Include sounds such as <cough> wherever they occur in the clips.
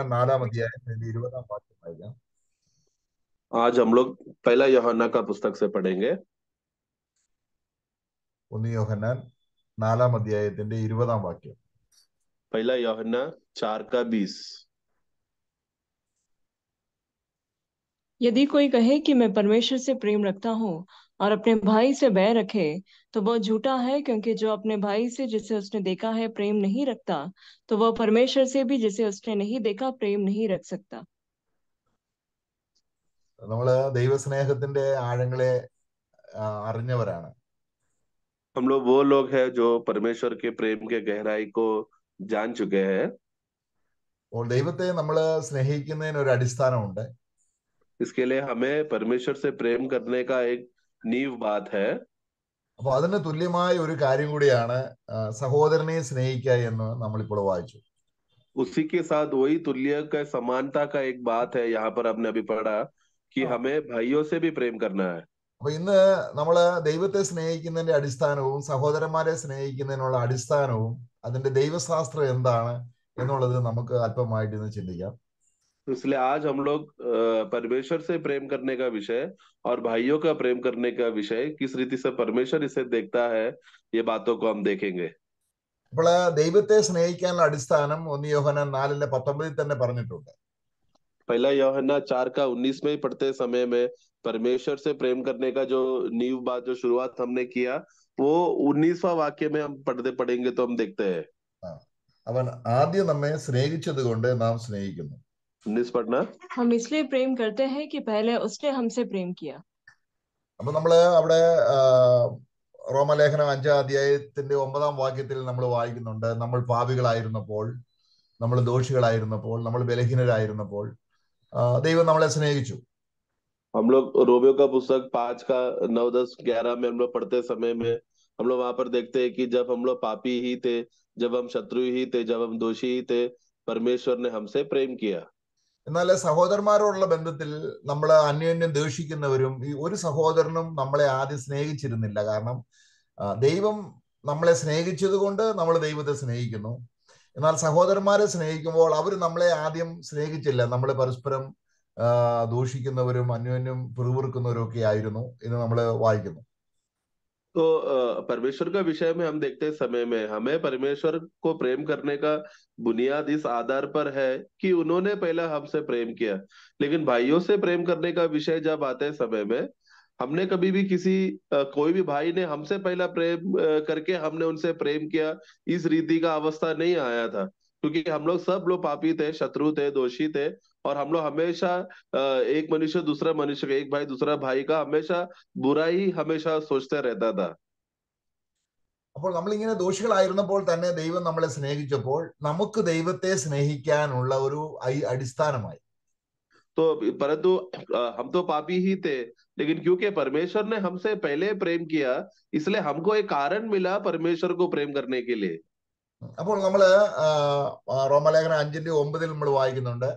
अध्याय आज हम लोग पहला योहन्ना का पुस्तक से पढ़ेंगे नाला अध्याय वाक्य पहला योहन्ना चार का बीस यदि कोई कहे कि मैं परमेश्वर से प्रेम रखता हूँ और अपने भाई से बैर रखे तो वह झूठा है क्योंकि जो अपने भाई से जिसे उसने देखा है प्रेम नहीं रखता तो वह परमेश्वर से भी जिसे उसने नहीं देखा प्रेम नहीं रख सकता हम लोग वो लोग हैं जो परमेश्वर के प्रेम के गहराई को जान चुके हैं और ദൈവത്തെ നമ്മൾ സ്നേഹിക്കുന്നതിന് इसके लिए हमें परमेश्वर से प्रेम करने का एक नीव बात है അപ്പൊ അതിന് തുല്യമായ ഒരു കാര്യം കൂടിയാണ് സഹോദരനെ സ്നേഹിക്കുക എന്ന് ഇപ്പോൾ വായിച്ചു उसी के साथ वही तुल्य का समानता का एक बात है यहाँ पर आपने अभी पढ़ा कि हमें भाइयों से भी प्रेम करना है അപ്പൊ ഇന്ന് നമ്മള് ദൈവത്തെ സ്നേഹിക്കുന്നതിന്റെ അടിസ്ഥാനവും സഹോദരന്മാരെ സ്നേഹിക്കുന്നതിനുള്ള അടിസ്ഥാനവും അതിന്റെ ദൈവശാസ്ത്രം എന്താണ് എന്നുള്ളത് നമുക്ക് അല്പമായിട്ട് ഇന്ന് ചിന്തിക്കാം तो इसलिए आज हम लोग परमेश्वर से प्रेम करने का विषय और भाइयों का प्रेम करने का विषय किस रीति से परमेश्वर इसे देखता है ये बातों को हम देखेंगे ദൈവത്തെ സ്നേഹിക്കാനുള്ള അടിസ്ഥാനം ഒന്ന് യോഹന നാലിന്റെ പത്തൊമ്പതിൽ തന്നെ പറഞ്ഞിട്ടുണ്ട് पहला योहना चार का उन्नीस में पढ़ते समय में परमेश्वर से प्रेम करने का जो नीव बात जो शुरुआत हमने किया वो उन्नीसवा वाक्य में हम पढ़ते पढ़ेंगे तो हम देखते हैं हाँ। അവൻ ആദ്യം നമ്മെ സ്നേഹിച്ചതുകൊണ്ട് നാം സ്നേഹിക്കുന്നു हम इसलिए प्रेम करते हैं कि पहले उसने हमसे प्रेम किया അപ്പൊ നമ്മള് അവിടെ റോമലേഖനം അഞ്ചാം അധ്യായത്തിന്റെ ഒമ്പതാം വാക്യത്തിൽ നമ്മൾ വായിക്കുന്നുണ്ട് നമ്മൾ പാപികളായിരുന്നപ്പോൾ നമ്മൾ ദോഷികളായിരുന്നപ്പോൾ നമ്മൾ ബലഹീനരായിരുന്നപ്പോൾ ദൈവം നമ്മളെ സ്നേഹിച്ചു हम लोग रोमियो का पुस्तक पांच का नौ दस ग्यारह में हम लोग पढ़ते समय में हम लोग वहां पर देखते हैं कि जब हम लोग पापी ही थे जब हम शत्रु ही थे जब हम दोषी ही थे परमेश्वर ने हमसे प्रेम किया എന്നാൽ സഹോദരന്മാരോടുള്ള ബന്ധത്തിൽ നമ്മൾ അന്യോന്യം ദേഷിക്കുന്നവരും ഈ ഒരു സഹോദരനും നമ്മളെ ആദ്യം സ്നേഹിച്ചിരുന്നില്ല കാരണം ദൈവം നമ്മളെ സ്നേഹിച്ചത് കൊണ്ട് നമ്മൾ ദൈവത്തെ സ്നേഹിക്കുന്നു എന്നാൽ സഹോദരന്മാരെ സ്നേഹിക്കുമ്പോൾ അവർ നമ്മളെ ആദ്യം സ്നേഹിച്ചില്ല നമ്മൾ പരസ്പരം ദൂഷിക്കുന്നവരും അന്യോന്യം പിറുവിറുക്കുന്നവരും ഒക്കെ ആയിരുന്നു എന്ന് നമ്മൾ വായിക്കുന്നു तो परमेश्वर का विषय में हम देखते हैं समय में हमें परमेश्वर को प्रेम करने का बुनियाद इस आधार पर है कि उन्होंने पहला हमसे प्रेम किया लेकिन भाइयों से प्रेम करने का विषय जब आते है समय में हमने कभी भी किसी कोई भी भाई ने हमसे पहला प्रेम करके हमने उनसे प्रेम किया इस रीति का अवस्था नहीं आया था क्योंकि हम लोग सब लोग पापी थे शत्रु थे दोषी थे और हम लोग हमेशा एक मनुष्य दूसरा मनुष्य का एक भाई दूसरा भाई का हमेशा बुरा ही हमेशा सोचते रहता था അപ്പോൾ നമ്മളിങ്ങനെ ദോഷികളായിരുന്നപ്പോൾ തന്നെ ദൈവം നമ്മളെ സ്നേഹിച്ചപ്പോൾ നമുക്ക് ദൈവത്തെ സ്നേഹിക്കാനുള്ള ഒരു അടിസ്ഥാനമായി तो परंतु हम तो पापी ही थे लेकिन क्योंकि परमेश्वर ने हमसे पहले प्रेम किया इसलिए हमको एक कारण मिला परमेश्वर को प्रेम करने के लिए അപ്പോൾ नाम रोमलेखन അഞ്ചിന്റെ ഒമ്പതിൽ നമ്മൾ വായിക്കുന്നുണ്ട്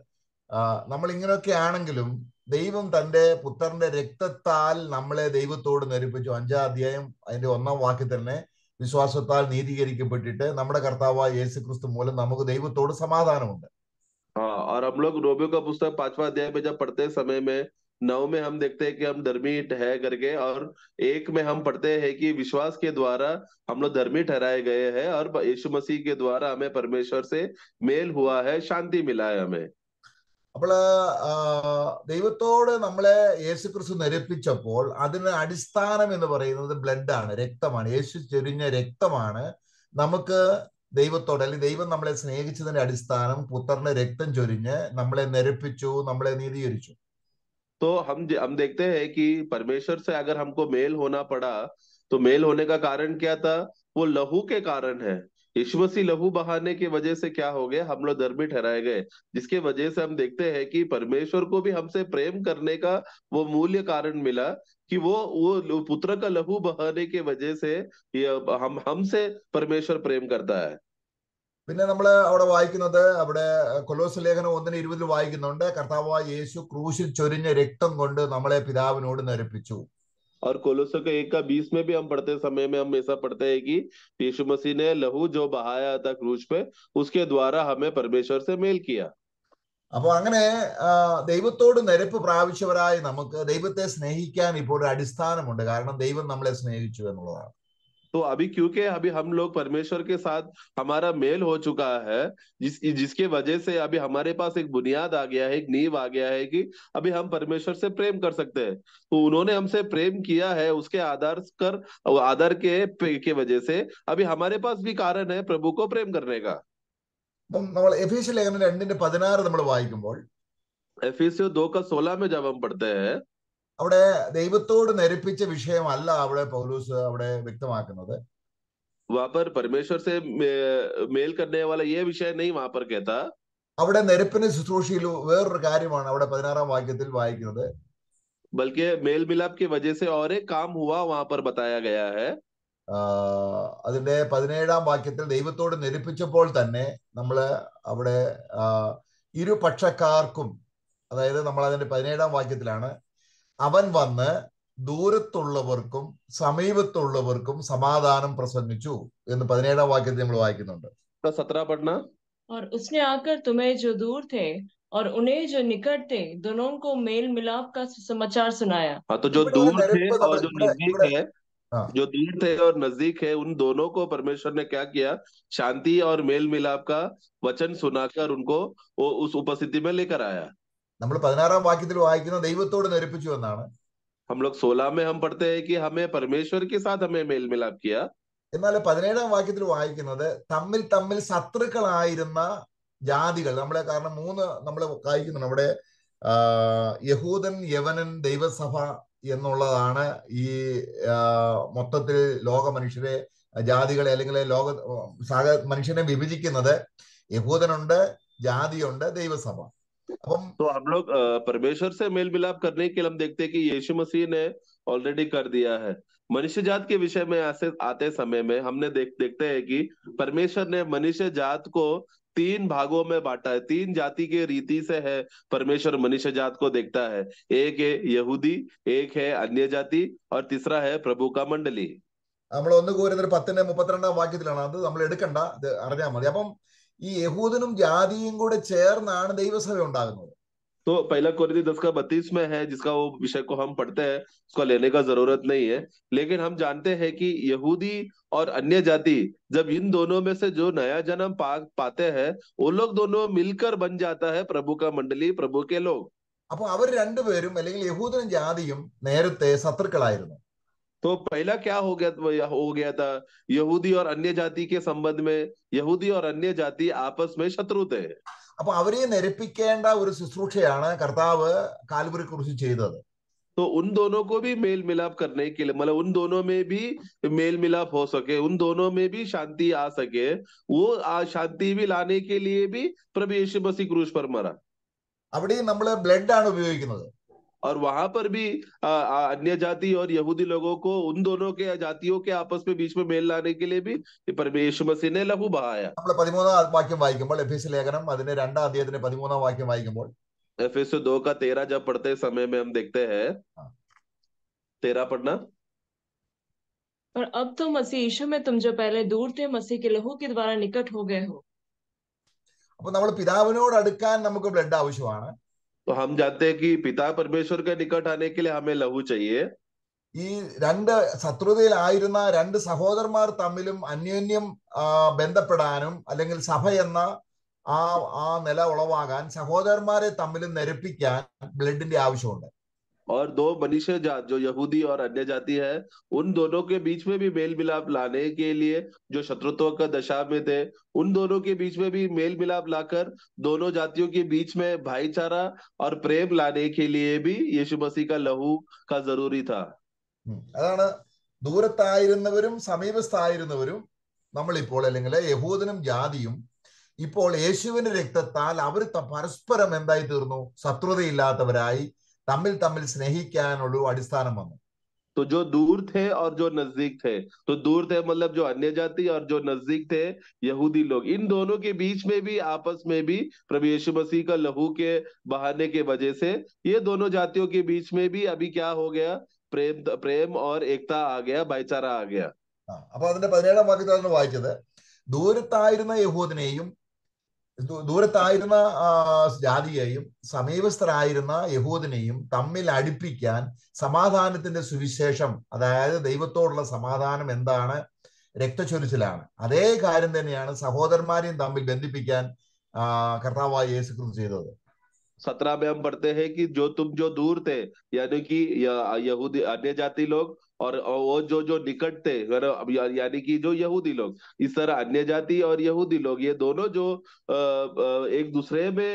हम लोग इने रोक के आणെങ്കിലും దైవం తండే పుత్రంద రక్త తాల్ మనలే దైవ తో నరిపిచు 5వ అధ్యాయం ఐందె 1వ వాక్యం తనే విశ్వాసతాల్ నీది గరికి పెట్టిట్ మన కర్తావా యేసుక్రీస్తు మూలము నాకు దైవ తో సమాధానము ఉంది ఆ ఆర్ హం లొగ్ రోబె కో పుస్తక్ 5వ అధ్యాయ బేజా పడతే సమయమే 9మే హం దెక్తే కే హం ధర్మిట హే కర్కే ఔర్ 1మే హం పడతే హే కే విశ్వాస్ కే ద్వార హం లొ ధర్మిట రహాయ గయే హే ఔర్ యేషుమసీ కే ద్వార హమే పరమేష్వర్ సే మేల్ హువా హే శాంతి మిలాయ హమే അപ്പോൾ ദൈവത്തോട് നമ്മളെ യേശു ക്രിസ്തു നിരപ്പിച്ചപ്പോൾ അതിന് അടിസ്ഥാനം എന്ന് പറയുന്നത് ബ്ലഡാണ് രക്തമാണ് യേശു ചൊരിഞ്ഞ രക്തമാണ് നമുക്ക് ദൈവത്തോട് അല്ലെങ്കിൽ ദൈവം നമ്മളെ സ്നേഹിച്ചതിന്റെ അടിസ്ഥാനം പുത്രന് രക്തം ചൊരിഞ്ഞ് നമ്മളെ നിരപ്പിച്ചു നമ്മളെ നീതീകരിച്ചു പരമേശ്വര हम हम देखते हैं कि परमेश्वर से अगर हमको मेल होना पड़ा तो मेल होने का कारण क्या था वो लहू के कारण है यशवसी लहू बहाने की वजह से क्या हो गया हम लोग धर्मी ठहराए गए जिसके वजह से हम देखते हैं कि परमेश्वर को भी हमसे प्रेम करने का वो मूल्य कारण मिला कि वो वो पुत्र का लहू बहाने के वजह से हम हमसे परमेश्वर प्रेम करता है പിന്നെ നമ്മൾ അവിടെ വായിക്കുന്നത് അവിടെ കൊലോസ് ലേഖനം ഒന്നിന് ഇരുപതിൽ വായിക്കുന്നുണ്ട് കർത്താവ് യേശു ക്രൂശിൽ ചൊരിഞ്ഞ രക്തം കൊണ്ട് നമ്മളെ പിതാവിനോട് നരപ്പിച്ചു और कोलोसो के एक का बीस में भी हम पढ़ते समय में हम ऐसा पढ़ते हैं कि यीशु मसीह ने लहू जो बहाया था क्रूज पे उसके द्वारा हमें परमेश्वर से मेल किया അപ്പോൾ അങ്ങനെ ദൈവത്തോട് നിരപ്പ് പ്രാപിച്ചവരായി നമുക്ക് ദൈവത്തെ സ്നേഹിക്കാൻ ഇപ്പോൾ ഒരു അടിസ്ഥാനമുണ്ട് കാരണം ദൈവം നമ്മളെ സ്നേഹിച്ചു എന്നുള്ളതാണ് तो अभी क्योंकि अभी हम लोग परमेश्वर के साथ हमारा मेल हो चुका है जिस जिसके वजह से अभी हमारे पास एक बुनियाद आ गया है एक नींव आ गया है कि अभी हम परमेश्वर से प्रेम कर सकते हैं तो उन्होंने हमसे प्रेम किया है उसके आधार कर आधार के के वजह से अभी हमारे पास भी कारण है प्रभु को प्रेम करने का നമ്മൾ ലേഖനം രണ്ടിന്റെ പതിനാറ് നമ്മൾ വായിക്കുമ്പോൾ का सोलह में जब हम पढ़ते हैं അവിടെ ദൈവത്തോട് നരിപ്പിച്ച വിഷയമല്ല അവിടെ പൗലൂസ് അവിടെ വ്യക്തമാക്കുന്നത് परमेश्वर से मेल करने वाला विषय नहीं वहां पर कहता അവിടെ നെരുപ്പിന് ശുശ്രൂഷയിൽ വേറൊരു കാര്യമാണ് അവിടെ പതിനാറാം വാക്യത്തിൽ വായിക്കുന്നത് അതിന്റെ പതിനേഴാം വാക്യത്തിൽ ദൈവത്തോട് നെരുപ്പിച്ചപ്പോൾ തന്നെ നമ്മൾ അവിടെ ഇരുപക്ഷക്കാർക്കും അതായത് നമ്മൾ അതിന്റെ പതിനേഴാം വാക്യത്തിലാണ് അവൻ വന്ന് ദൂരത്തുള്ളവർക്കും സമീപത്തുള്ളവർക്കും സമാധാനം പ്രസംഗിച്ചു എന്ന് പതിനേഴാം और उसने आकर तुम्हें जो दूर थे और उन्हें जो निकट थे दोनों को मेल मिलाप का समाचार सुनाया हाँ तो जो दूर थे और जो नजदीक है जो दूर थे और नजदीक है उन दोनों को परमेश्वर ने क्या किया शांति और मेल मिलाप का वचन सुनाकर उनको वो उस उपस्थिति में लेकर आया നമ്മൾ പതിനാറാം വാക്യത്തിൽ വായിക്കുന്ന ദൈവത്തോട് ധരിപ്പിച്ചു എന്നാണ് എന്നാൽ പതിനേഴാം വാക്യത്തിൽ വായിക്കുന്നത് തമ്മിൽ തമ്മിൽ ശത്രുക്കളായിരുന്ന ജാതികൾ നമ്മളെ കാരണം മൂന്ന് നമ്മൾ വായിക്കുന്നു നമ്മുടെ യഹൂദൻ യവനൻ ദൈവസഭ എന്നുള്ളതാണ് ഈ മൊത്തത്തിൽ ലോക മനുഷ്യരെ ജാതികളെ അല്ലെങ്കിൽ ലോക സാഗ മനുഷ്യനെ വിഭജിക്കുന്നത് യഹൂദനുണ്ട് ജാതിയുണ്ട് ദൈവസഭ तो हम लोग परमेश्वर से मेल मिलाप करने के लिए हम देखते हैं कि यीशु मसीह ने ऑलरेडी कर दिया है मनुष्य जात के विषय में आसे, आते समय में हमने देख देखते हैं कि परमेश्वर ने मनुष्य जात को तीन भागों में बांटा है तीन जाति के रीति से है परमेश्वर मनुष्य जात को देखता है एक है यहूदी एक है अन्य जाति और तीसरा है प्रभु का मंडली നമ്മൾ ഒന്ന് കോരുന്നൊരു പത്തിന്റെ മുപ്പത്തിരണ്ടാം വാക്യത്തിലാണ് അത് നമ്മൾ എടുക്കണ്ട അത് അറിഞ്ഞാൽ മതി അപ്പം ఈ యెహూదులను జాదియ కూడ చేర్నాన దైవసవే ఉండనది తో పైలకొరిది దసక 32 మే హే జਿਸకా విశయకో హం పడతే హే స్కా లేనే కా జరూర్త్ నహీ లేకిన్ హం జానతే హే కి యెహూది ఔర్ అన్య జాతి జబ్ ఇన్ దనో మే సే జో నయ జనమ పా పాతే హే ఓ లొగ్ దనో మిల్కర్ బన్ జాతా హే ప్రభు కా మండలి ప్రభు కే లొగ్ అపో అవర్ రెండ్ వేరు లంగే యెహూదులను జాదియ నేరతే సత్రకలాయిరు तो पहला क्या हो गया हो गया था यहूदी और अन्य जाति के संबंध में यहूदी और अन्य जाति आपस में शत्रु थे അപ്പൊ तो उन दोनों को भी मेल मिलाप करने के लिए मतलब उन दोनों में भी मेल मिलाप हो सके उन दोनों में भी शांति आ सके वो शांति भी लाने के लिए भी प्रभु यीशु मसीह क्रूस पर मरा अब നമ്മൾ और वहां पर भी अन्य जाति और यहूदी लोगों को उन दोनों के जातियों के आपस में बीच में मेल लाने के लिए भी परमेश मसीह ने लहू बहाया പതിമൂന്നാം വാക്യം വായിക്കുമ്പോൾ എഫീസ് ലേഖനം അതിന്റെ दो का तेरा जब पढ़ते समय में हम देखते हैं तेरा पढ़ना और अब तो मसीह ईशु में तुम जो पहले दूर थे मसीह के लहू के द्वारा निकट हो गए हो അപ്പോൾ നമ്മൾ പിതാവിനോട് അടുക്കാൻ ब्लड आवश्यक ആവശ്യമാണ് तो हम जानते हैं कि पिता परमेश्वर के निकट आने के लिए हमें लहू चाहिए ഈ രണ്ട് ശത്രുതയിലായിരുന്ന രണ്ട് സഹോദരന്മാർ തമ്മിലും അന്യോന്യം ബന്ധപ്പെടാനും അല്ലെങ്കിൽ സഭ എന്ന ആ ആ നില ഉളവാകാൻ സഹോദരന്മാരെ തമ്മിലും നിരപ്പിക്കാൻ ബ്ലഡിന്റെ ആവശ്യമുണ്ട് और दो मनुष्य जात जो यहूदी और अन्य जाति है उन दोनों के बीच में भी मेल मिलाप लाने के लिए जो शत्रुत्व का दशा में थे उन दोनों के बीच में भी मेल मिलाप लाकर दोनों जातियों के बीच में भाईचारा और प्रेम लाने के लिए भी यीशु मसीह का लहू का जरूरी था അതാണ് हम्म, ദൂരത്തായിരുന്നവരും സമീപസ്ഥായിരുന്നവരും നമ്മളിപ്പോൾ അല്ലെങ്കിൽ യഹൂദനും ജാതിയും ഇപ്പോൾ യേശുവിന്റെ രക്തത്താൽ അവർ പരസ്പരം എന്തായി തീർന്നു ശത്രുതയില്ലാത്തവരായി તમિલતમિલ સ્નેહી કેન ઓળુ આદિસ્થાનમન તો જો દૂર થે ઓર જો નઝદીક થે તો દૂર થે મતલબ જો અન્ય જાતિ ઓર જો નઝદીક થે યહૂદી લોગ ઇન દોનો કે બીચ મે ભી આપસ મે ભી પ્રભુ ઈસુ બસી કા લહુ કે બહાને કે વજે સે યે દોનો જાતિઓ કે બીચ મે ભી અબી ક્યા હો ગયા પ્રેમ પ્રેમ ઓર એકતા આ ગયા ભાઈચારા આ ગયા હા અબ આંદે 17મા આખિતારને વાચ્યતે દૂર તાયરના યહૂદીનેયમ ദൂരത്തായിരുന്ന ജാതിയെയും സമീപസ്ഥരായിരുന്ന യഹൂദിനെയും തമ്മിൽ അടുപ്പിക്കാൻ സമാധാനത്തിന്റെ സുവിശേഷം അതായത് ദൈവത്തോടുള്ള സമാധാനം എന്താണ് രക്തചൊരിച്ചിലാണ് അതേ കാര്യം തന്നെയാണ് സഹോദരന്മാരെയും തമ്മിൽ ബന്ധിപ്പിക്കാൻ കർത്താവായ യേശു ക്രിസ്തു ചെയ്തത് सत्रह में हम पढ़ते हैं कि जो तुम जो और वो जो जो निकट थे यानी कि जो यहूदी लोग इस तरह अन्य जाति और यहूदी लोग ये दोनों जो एक दूसरे में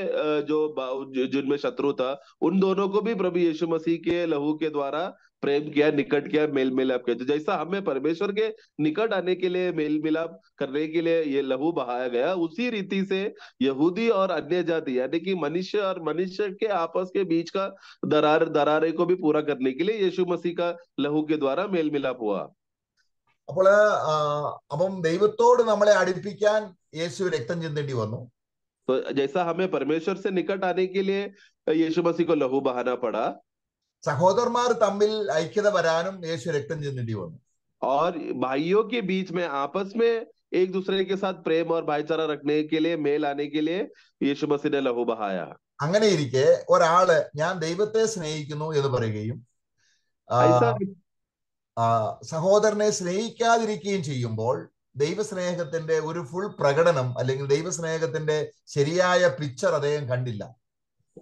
जो जिनमें शत्रु था उन दोनों को भी प्रभु यीशु मसीह के लहू के द्वारा प्रेम किया निकट किया मेल मिलाप किया तो जैसा हमें परमेश्वर के निकट आने के लिए मेल मिलाप करने के लिए ये लहू बहाया गया उसी रीति से यहूदी और अन्य जाति यानी कि मनुष्य और मनुष्य के आपस के बीच का दरार दरारे को भी पूरा करने के लिए यीशु मसीह का लहू के द्वारा मेल मिलाप हुआ അപ്പോൾ അപ്പം ദൈവത്തോട് നമ്മളെ അടുപ്പിക്കാൻ യേശു രക്തം ചിന്തേണ്ടി വന്നു तो जैसा हमें परमेश्वर से निकट आने के लिए यीशु मसीह को लहू बहाना पड़ा സഹോദരന്മാർ തമ്മിൽ ഐക്യത വരാനും യേശു രക്തം ചെന്നിട്ട് വന്നു और भाइयों के बीच में आपस में एक दूसरे के साथ प्रेम और भाईचारा रखने के लिए मेल आने के लिए यीशु मसीह ने लहू बहाया അങ്ങനെ ഇരിക്കെ ഒരാള് ഞാൻ ദൈവത്തെ സ്നേഹിക്കുന്നു എന്ന് പറയുകയും സഹോദരനെ സ്നേഹിക്കാതിരിക്കുകയും ചെയ്യുമ്പോൾ ദൈവസ്നേഹത്തിന്റെ ഒരു ഫുൾ പ്രകടനം അല്ലെങ്കിൽ ദൈവസ്നേഹത്തിന്റെ ശരിയായ പിക്ചർ അദ്ദേഹം കണ്ടില്ല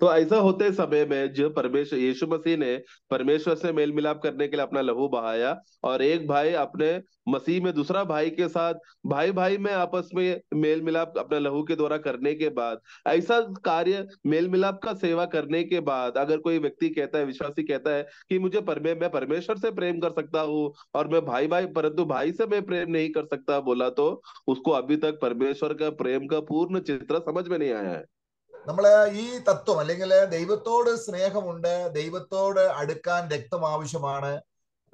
तो ऐसा होते समय में जो परमेश्वर यीशु मसीह ने परमेश्वर से मेल मिलाप करने के लिए अपना लहू बहाया और एक भाई अपने मसीह में दूसरा भाई के साथ भाई भाई में आपस में मेल मिलाप अपना लहू के द्वारा करने के बाद ऐसा कार्य मेल मिलाप का सेवा करने के बाद अगर कोई व्यक्ति कहता है विश्वासी कहता है कि मुझे परमे मैं परमेश्वर से प्रेम कर सकता हूँ और मैं भाई भाई परंतु भाई से मैं प्रेम नहीं कर सकता बोला तो उसको अभी तक परमेश्वर का प्रेम का पूर्ण चित्र समझ में नहीं आया है നമ്മൾ ഈ തത്വം അല്ലെങ്കിൽ ദൈവത്തോട് സ്നേഹമുണ്ട് ദൈവത്തോട് അടുക്കാൻ രക്തം ആവശ്യമാണ്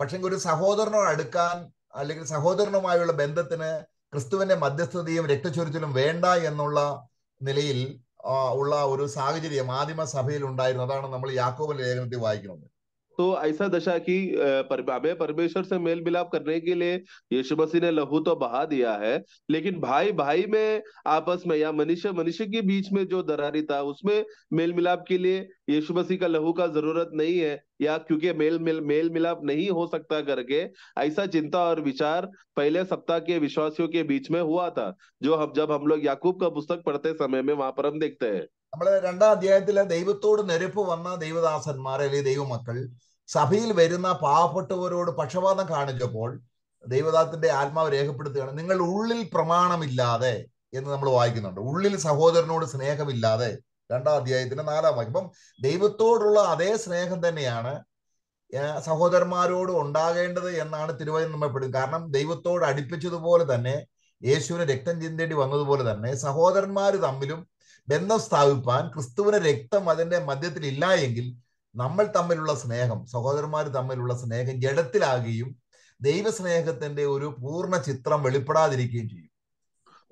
പക്ഷെങ്കിൽ ഒരു സഹോദരനോട് അടുക്കാൻ അല്ലെങ്കിൽ സഹോദരനുമായുള്ള ബന്ധത്തിന് ക്രിസ്തുവിന്റെ മധ്യസ്ഥതയും രക്തചൊരിച്ചിലും വേണ്ട എന്നുള്ള നിലയിൽ ഉള്ള ഒരു സാഹചര്യം ആദിമ സഭയിൽ ഉണ്ടായിരുന്നു അതാണ് നമ്മൾ യാക്കോബ ലേഖനത്തിൽ വായിക്കുന്നത് तो ऐसा दशा की अबे परमेश्वर से मेल मिलाप करने के लिए यीशु मसीह ने लहू तो बहा दिया है लेकिन भाई भाई में आपस में या मनुष्य मनुष्य के बीच में जो दरारी था उसमें मेल मिलाप के लिए यीशु मसीह का लहू का जरूरत नहीं है या क्योंकि मेल मिल मेल मिलाप नहीं हो सकता करके ऐसा चिंता और विचार पहले सप्ताह के विश्वासियों के बीच में हुआ था जो हम जब हम लोग याकूब का पुस्तक पढ़ते समय में वहां पर हम देखते हैं നമ്മൾ രണ്ടാം അധ്യായത്തിൽ ദൈവത്തോട് നെരുപ്പ് വന്ന ദൈവദാസന്മാർ അല്ലെങ്കിൽ ദൈവമക്കൾ സഭയിൽ വരുന്ന പാവപ്പെട്ടവരോട് പക്ഷപാതം കാണിച്ചപ്പോൾ ദൈവദാസത്തിന്റെ ആത്മാവ് രേഖപ്പെടുത്തുകയാണ് നിങ്ങൾ ഉള്ളിൽ പ്രമാണമില്ലാതെ എന്ന് നമ്മൾ വായിക്കുന്നുണ്ട് ഉള്ളിൽ സഹോദരനോട് സ്നേഹമില്ലാതെ രണ്ടാം അധ്യായത്തിന്റെ നാലാം വാക്യം അപ്പം ദൈവത്തോടുള്ള അതേ സ്നേഹം തന്നെയാണ് സഹോദരന്മാരോട് ഉണ്ടാകേണ്ടത് എന്നാണ് തിരുവനന്തപുരം കാരണം ദൈവത്തോട് അടുപ്പിച്ചതുപോലെ തന്നെ യേശുവിന് രക്തം ചിന്തേണ്ടി വന്നതുപോലെ തന്നെ സഹോദരന്മാർ തമ്മിലും ബന്ധം സ്ഥാപിപ്പാൻ ക്രിസ്തുവിന് രക്തം അതിന്റെ മധ്യത്തിൽ ഇല്ല എങ്കിൽ നമ്മൾ തമ്മിലുള്ള സ്നേഹം സഹോദരന്മാർ തമ്മിലുള്ള സ്നേഹം ജഡത്തിലാകുകയും ദൈവസ്നേഹത്തിന്റെ ഒരു പൂർണ്ണ ചിത്രം വെളിപ്പെടാതിരിക്കുകയും ചെയ്യും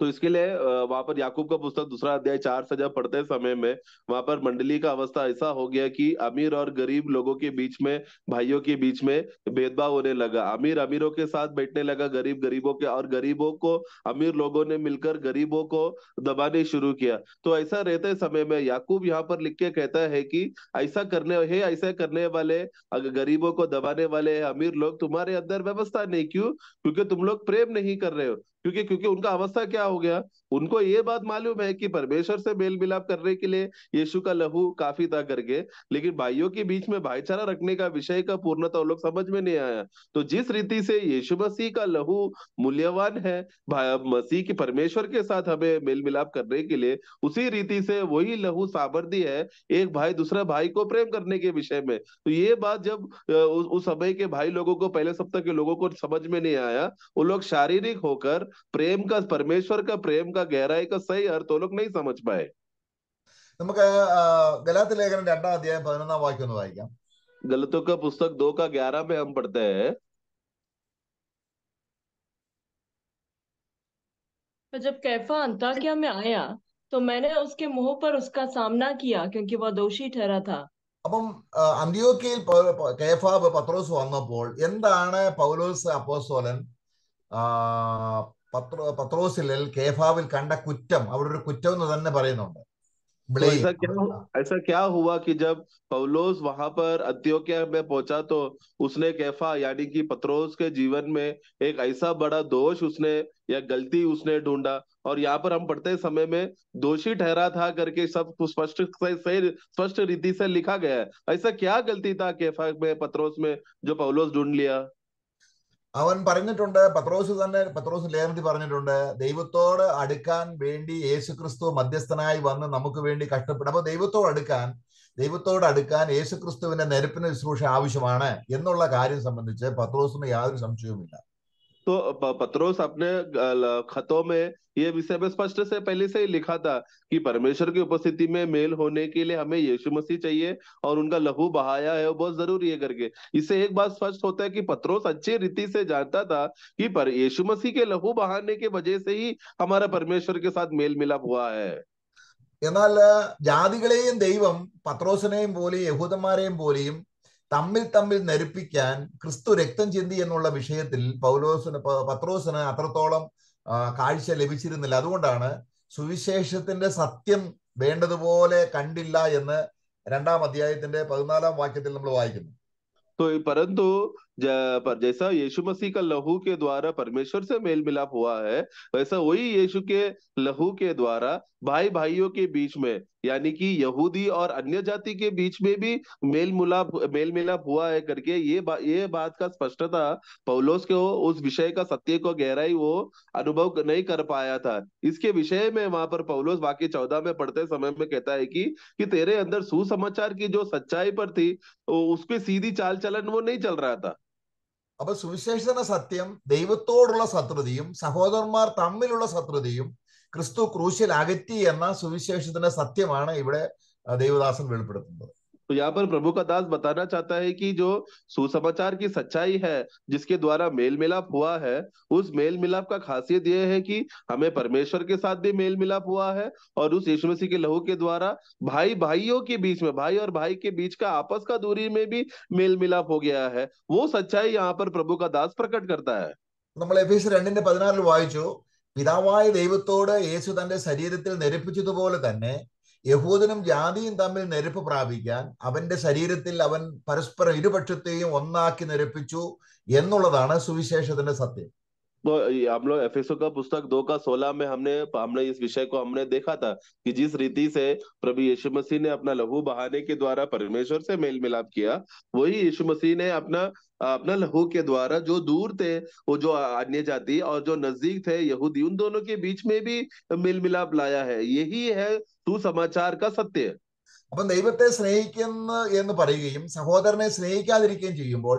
तो इसके लिए वहां पर याकूब का पुस्तक दूसरा अध्याय चार से जब पढ़ते समय में वहां पर मंडली का अवस्था ऐसा हो गया कि अमीर और गरीब लोगों के बीच में भाइयों के बीच में भेदभाव होने लगा अमीर अमीरों के साथ बैठने लगा गरीब गरीबों के और गरीबों को अमीर लोगों ने मिलकर गरीबों को दबाने शुरू किया तो ऐसा रहते समय में याकूब यहाँ पर लिख के कहता है कि ऐसा करने हे ऐसा करने वाले अगर गरीबों को दबाने वाले अमीर लोग तुम्हारे अंदर व्यवस्था नहीं क्यों क्योंकि तुम लोग प्रेम नहीं कर रहे हो क्योंकि क्योंकि उनका अवस्था क्या हो गया उनको ये बात मालूम है कि परमेश्वर से मेल मिलाप करने के लिए यीशु का लहू काफी था करके लेकिन भाइयों के बीच में भाईचारा रखने का विषय का पूर्णता लोग समझ में नहीं आया तो जिस रीति से यीशु मसीह का लहू मूल्यवान है मसीह की परमेश्वर के साथ हमें मेल मिलाप करने के लिए उसी रीति से वही लहू साबरदी है एक भाई दूसरा भाई को प्रेम करने के विषय में तो ये बात जब उस समय के भाई लोगों को पहले सप्ताह के लोगों को समझ में नहीं आया वो लोग शारीरिक होकर प्रेम का परमेश्वर का प्रेम का गहराई का सही अर्थ वो लोग नहीं समझ पाए നമുക്ക് ലേഖനം രണ്ടാം അധ്യായം പതിനൊന്നാം വാക്യം ഒന്ന് വായിക്കാം गलतों का पुस्तक दो का ग्यारह में हम पढ़ते हैं तो जब कैफा अंताकिया में आया तो मैंने उसके मुंह पर उसका सामना किया क्योंकि वह दोषी ठहरा था അപ്പം അന്ത്യോക്കയിൽ കേഫാബ് പത്രോസ് വന്നപ്പോൾ എന്താണ് പൗലോസ് അപ്പോസ്തോലൻ जब पौलोस वहां पर अंत्योकिया में पहुंचा तो उसने कैफा यानी कि पत्रोस के जीवन में एक ऐसा बड़ा दोष उसने या गलती उसने ढूंढा और यहाँ पर हम पढ़ते समय में दोषी ठहरा था करके सब स्पष्ट स्पष्ट रीति से लिखा गया है ऐसा क्या गलती था कैफा में पत्रोस में जो पवलोस ढूंढ लिया അവൻ പറഞ്ഞിട്ടുണ്ട് പത്രോസ് തന്നെ പത്രോസ് ലേഖനത്തിൽ പറഞ്ഞിട്ടുണ്ട് ദൈവത്തോട് അടുക്കാൻ വേണ്ടി യേശു ക്രിസ്തു മധ്യസ്ഥനായി വന്ന് നമുക്ക് വേണ്ടി കഷ്ടപ്പെടും അപ്പൊ ദൈവത്തോട് അടുക്കാൻ ദൈവത്തോട് അടുക്കാൻ യേശു ക്രിസ്തുവിന്റെ നെരുപ്പിന് ശുശ്രൂഷ ആവശ്യമാണ് എന്നുള്ള കാര്യം സംബന്ധിച്ച് പത്രോസിന് യാതൊരു സംശയവുമില്ല तो पत्रोस अपने खतों में ये विषय में स्पष्ट से पहले से ही लिखा था कि परमेश्वर की उपस्थिति में मेल होने के लिए हमें यीशु मसीह चाहिए और उनका लहू बहाया है वो बहुत जरूरी है करके इससे एक बात स्पष्ट होता है कि पत्रोस अच्छी रीति से जानता था कि पर यीशु मसीह के लहू बहाने की वजह से ही हमारा परमेश्वर के साथ मेल मिलाप हुआ है എന്നാൽ ജാതികളെയും ദൈവം പത്രോസിനെയും പോലെയും യഹൂദന്മാരെയും പോലെയും തമ്മിൽ തമ്മിൽ നരിപ്പിക്കാൻ ക്രിസ്തു രക്തം ചിന്തി എന്നുള്ള വിഷയത്തിൽ പൗലോസിന് പത്രോസിന് അത്രത്തോളം കാഴ്ച ലഭിച്ചിരുന്നില്ല അതുകൊണ്ടാണ് സുവിശേഷത്തിന്റെ സത്യം വേണ്ടതുപോലെ കണ്ടില്ല എന്ന് രണ്ടാം അധ്യായത്തിന്റെ പതിനാലാം വാക്യത്തിൽ നമ്മൾ വായിക്കുന്നു പരന്തു पर जैसा यीशु मसीह का लहू के द्वारा परमेश्वर से मेल मिलाप हुआ है वैसा वही यीशु के लहू के द्वारा भाई भाइयों के बीच में यानी कि यहूदी और अन्य जाति के बीच में भी मेल मिलाप मेल मिलाप हुआ है करके ये बा, ये बात का स्पष्टता पौलोस के उस विषय का सत्य को गहराई वो अनुभव नहीं कर पाया था इसके विषय में वहां पर पौलोस बाकी चौदह में पढ़ते समय में कहता है कि कि तेरे अंदर सुसमाचार की जो सच्चाई पर थी उसके सीधी चाल चलन वो नहीं चल रहा था അപ്പൊ സുവിശേഷന സത്യം ദൈവത്തോടുള്ള ശത്രുതയും സഹോദരന്മാർ തമ്മിലുള്ള ശത്രുതയും ക്രിസ്തു ക്രൂശിൽ അകറ്റി എന്ന സുവിശേഷത്തിന്റെ സത്യമാണ് ഇവിടെ ദേവദാസൻ വെളിപ്പെടുത്തുന്നത് तो यहाँ पर प्रभु का दास बताना चाहता है कि जो सुसमाचार की सच्चाई है जिसके द्वारा मेल मिलाप हुआ है उस मेल मिलाप का खासियत यह है कि हमें परमेश्वर के साथ भी मेल मिलाप हुआ है और उस यीशु मसीह के लहू के द्वारा भाई भाइयों के बीच में भाई और भाई के बीच का आपस का दूरी में भी मेल मिलाप हो गया है वो सच्चाई यहाँ पर प्रभु का दास प्रकट करता है നമ്മൾ എഫീസ് രണ്ടിന്റെ പതിനാറിൽ വായിച്ചു പിതാവായ ദൈവത്തോട് യേശു തന്റെ ശരീരത്തിൽ തന്നെ യഹൂദനും ജാതിയും തമ്മിൽ നെരുപ്പ് പ്രാപിക്കാൻ അവന്റെ ശരീരത്തിൽ അവൻ പരസ്പരം ഇരുപക്ഷത്തെയും ഒന്നാക്കി നിരപ്പിച്ചു എന്നുള്ളതാണ് സുവിശേഷത്തിന്റെ സത്യം तो हम लोग एफ का पुस्तक दो का सोलह में हमने हमने इस विषय को हमने देखा था कि जिस रीति से प्रभु यीशु मसीह ने अपना लहू बहाने के द्वारा परमेश्वर से मेल मिलाप किया वही यीशु मसीह ने अपना अपना लहू के द्वारा जो दूर थे वो जो अन्य जाति और जो नजदीक थे यहूदी उन दोनों के बीच में भी मेल मिलाप लाया है यही है सुसमाचार का सत्य അപ്പം ദൈവത്തെ സ്നേഹിക്കുന്ന എന്ന് പറയുകയും സഹോദരനെ സ്നേഹിക്കാതിരിക്കുകയും ചെയ്യുമ്പോൾ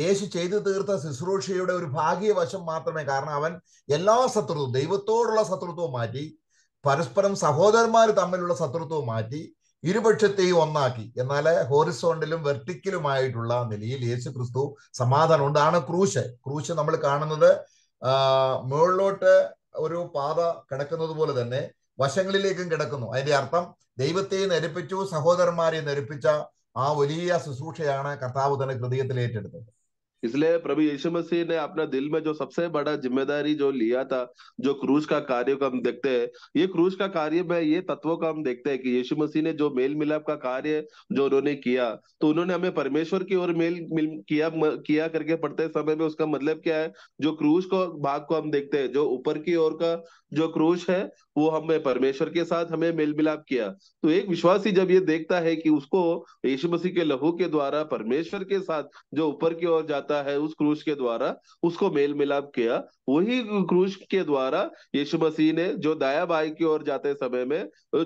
യേശു ചെയ്തു തീർത്ത ശുശ്രൂഷയുടെ ഒരു ഭാഗ്യവശം മാത്രമേ കാരണം അവൻ എല്ലാ ശത്രുത്വവും ദൈവത്തോടുള്ള ശത്രുത്വവും മാറ്റി പരസ്പരം സഹോദരന്മാർ തമ്മിലുള്ള ശത്രുത്വം മാറ്റി ഇരുപക്ഷത്തെയും ഒന്നാക്കി എന്നാൽ ഹോറിസോണ്ടിലും വെർട്ടിക്കലുമായിട്ടുള്ള നിലയിൽ യേശു ക്രിസ്തു സമാധാനമുണ്ട് ആണ് ക്രൂശ് ക്രൂശ് നമ്മൾ കാണുന്നത് മുകളിലോട്ട് ഒരു പാത കിടക്കുന്നത് പോലെ തന്നെ വശങ്ങളിലേക്കും കിടക്കുന്നു അതിന്റെ അർത്ഥം ദൈവത്തെ നരിപ്പിച്ചു സഹോദരന്മാരെ നരിപ്പിച്ച ആ വലിയ ശുശ്രൂഷയാണ് കർത്താവ് തന്റെ ഹൃദയത്തിൽ ഏറ്റെടുത്തത് इसलिए प्रभु यीशु मसीह ने अपना दिल में जो सबसे बड़ा जिम्मेदारी जो लिया था जो क्रूज का कार्य को हम देखते हैं ये क्रूज का कार्य में ये तत्वों का हम देखते हैं कि यीशु मसीह ने जो मेल मिलाप का कार्य जो उन्होंने किया तो उन्होंने हमें परमेश्वर की ओर मेल मिल किया किया करके पढ़ते समय में उसका मतलब क्या है जो क्रूज को भाग को हम देखते हैं जो ऊपर की ओर का जो क्रूज है वो हमें परमेश्वर के साथ हमें मेल मिलाप किया तो एक विश्वासी जब ये देखता है कि उसको यीशु मसीह के लहू के द्वारा परमेश्वर के साथ जो ऊपर की ओर जाता है उस क्रूश के द्वारा उसको मेल मिलाप किया वही क्रूश के द्वारा यीशु मसीह ने जो दाया भाई की ओर जाते समय में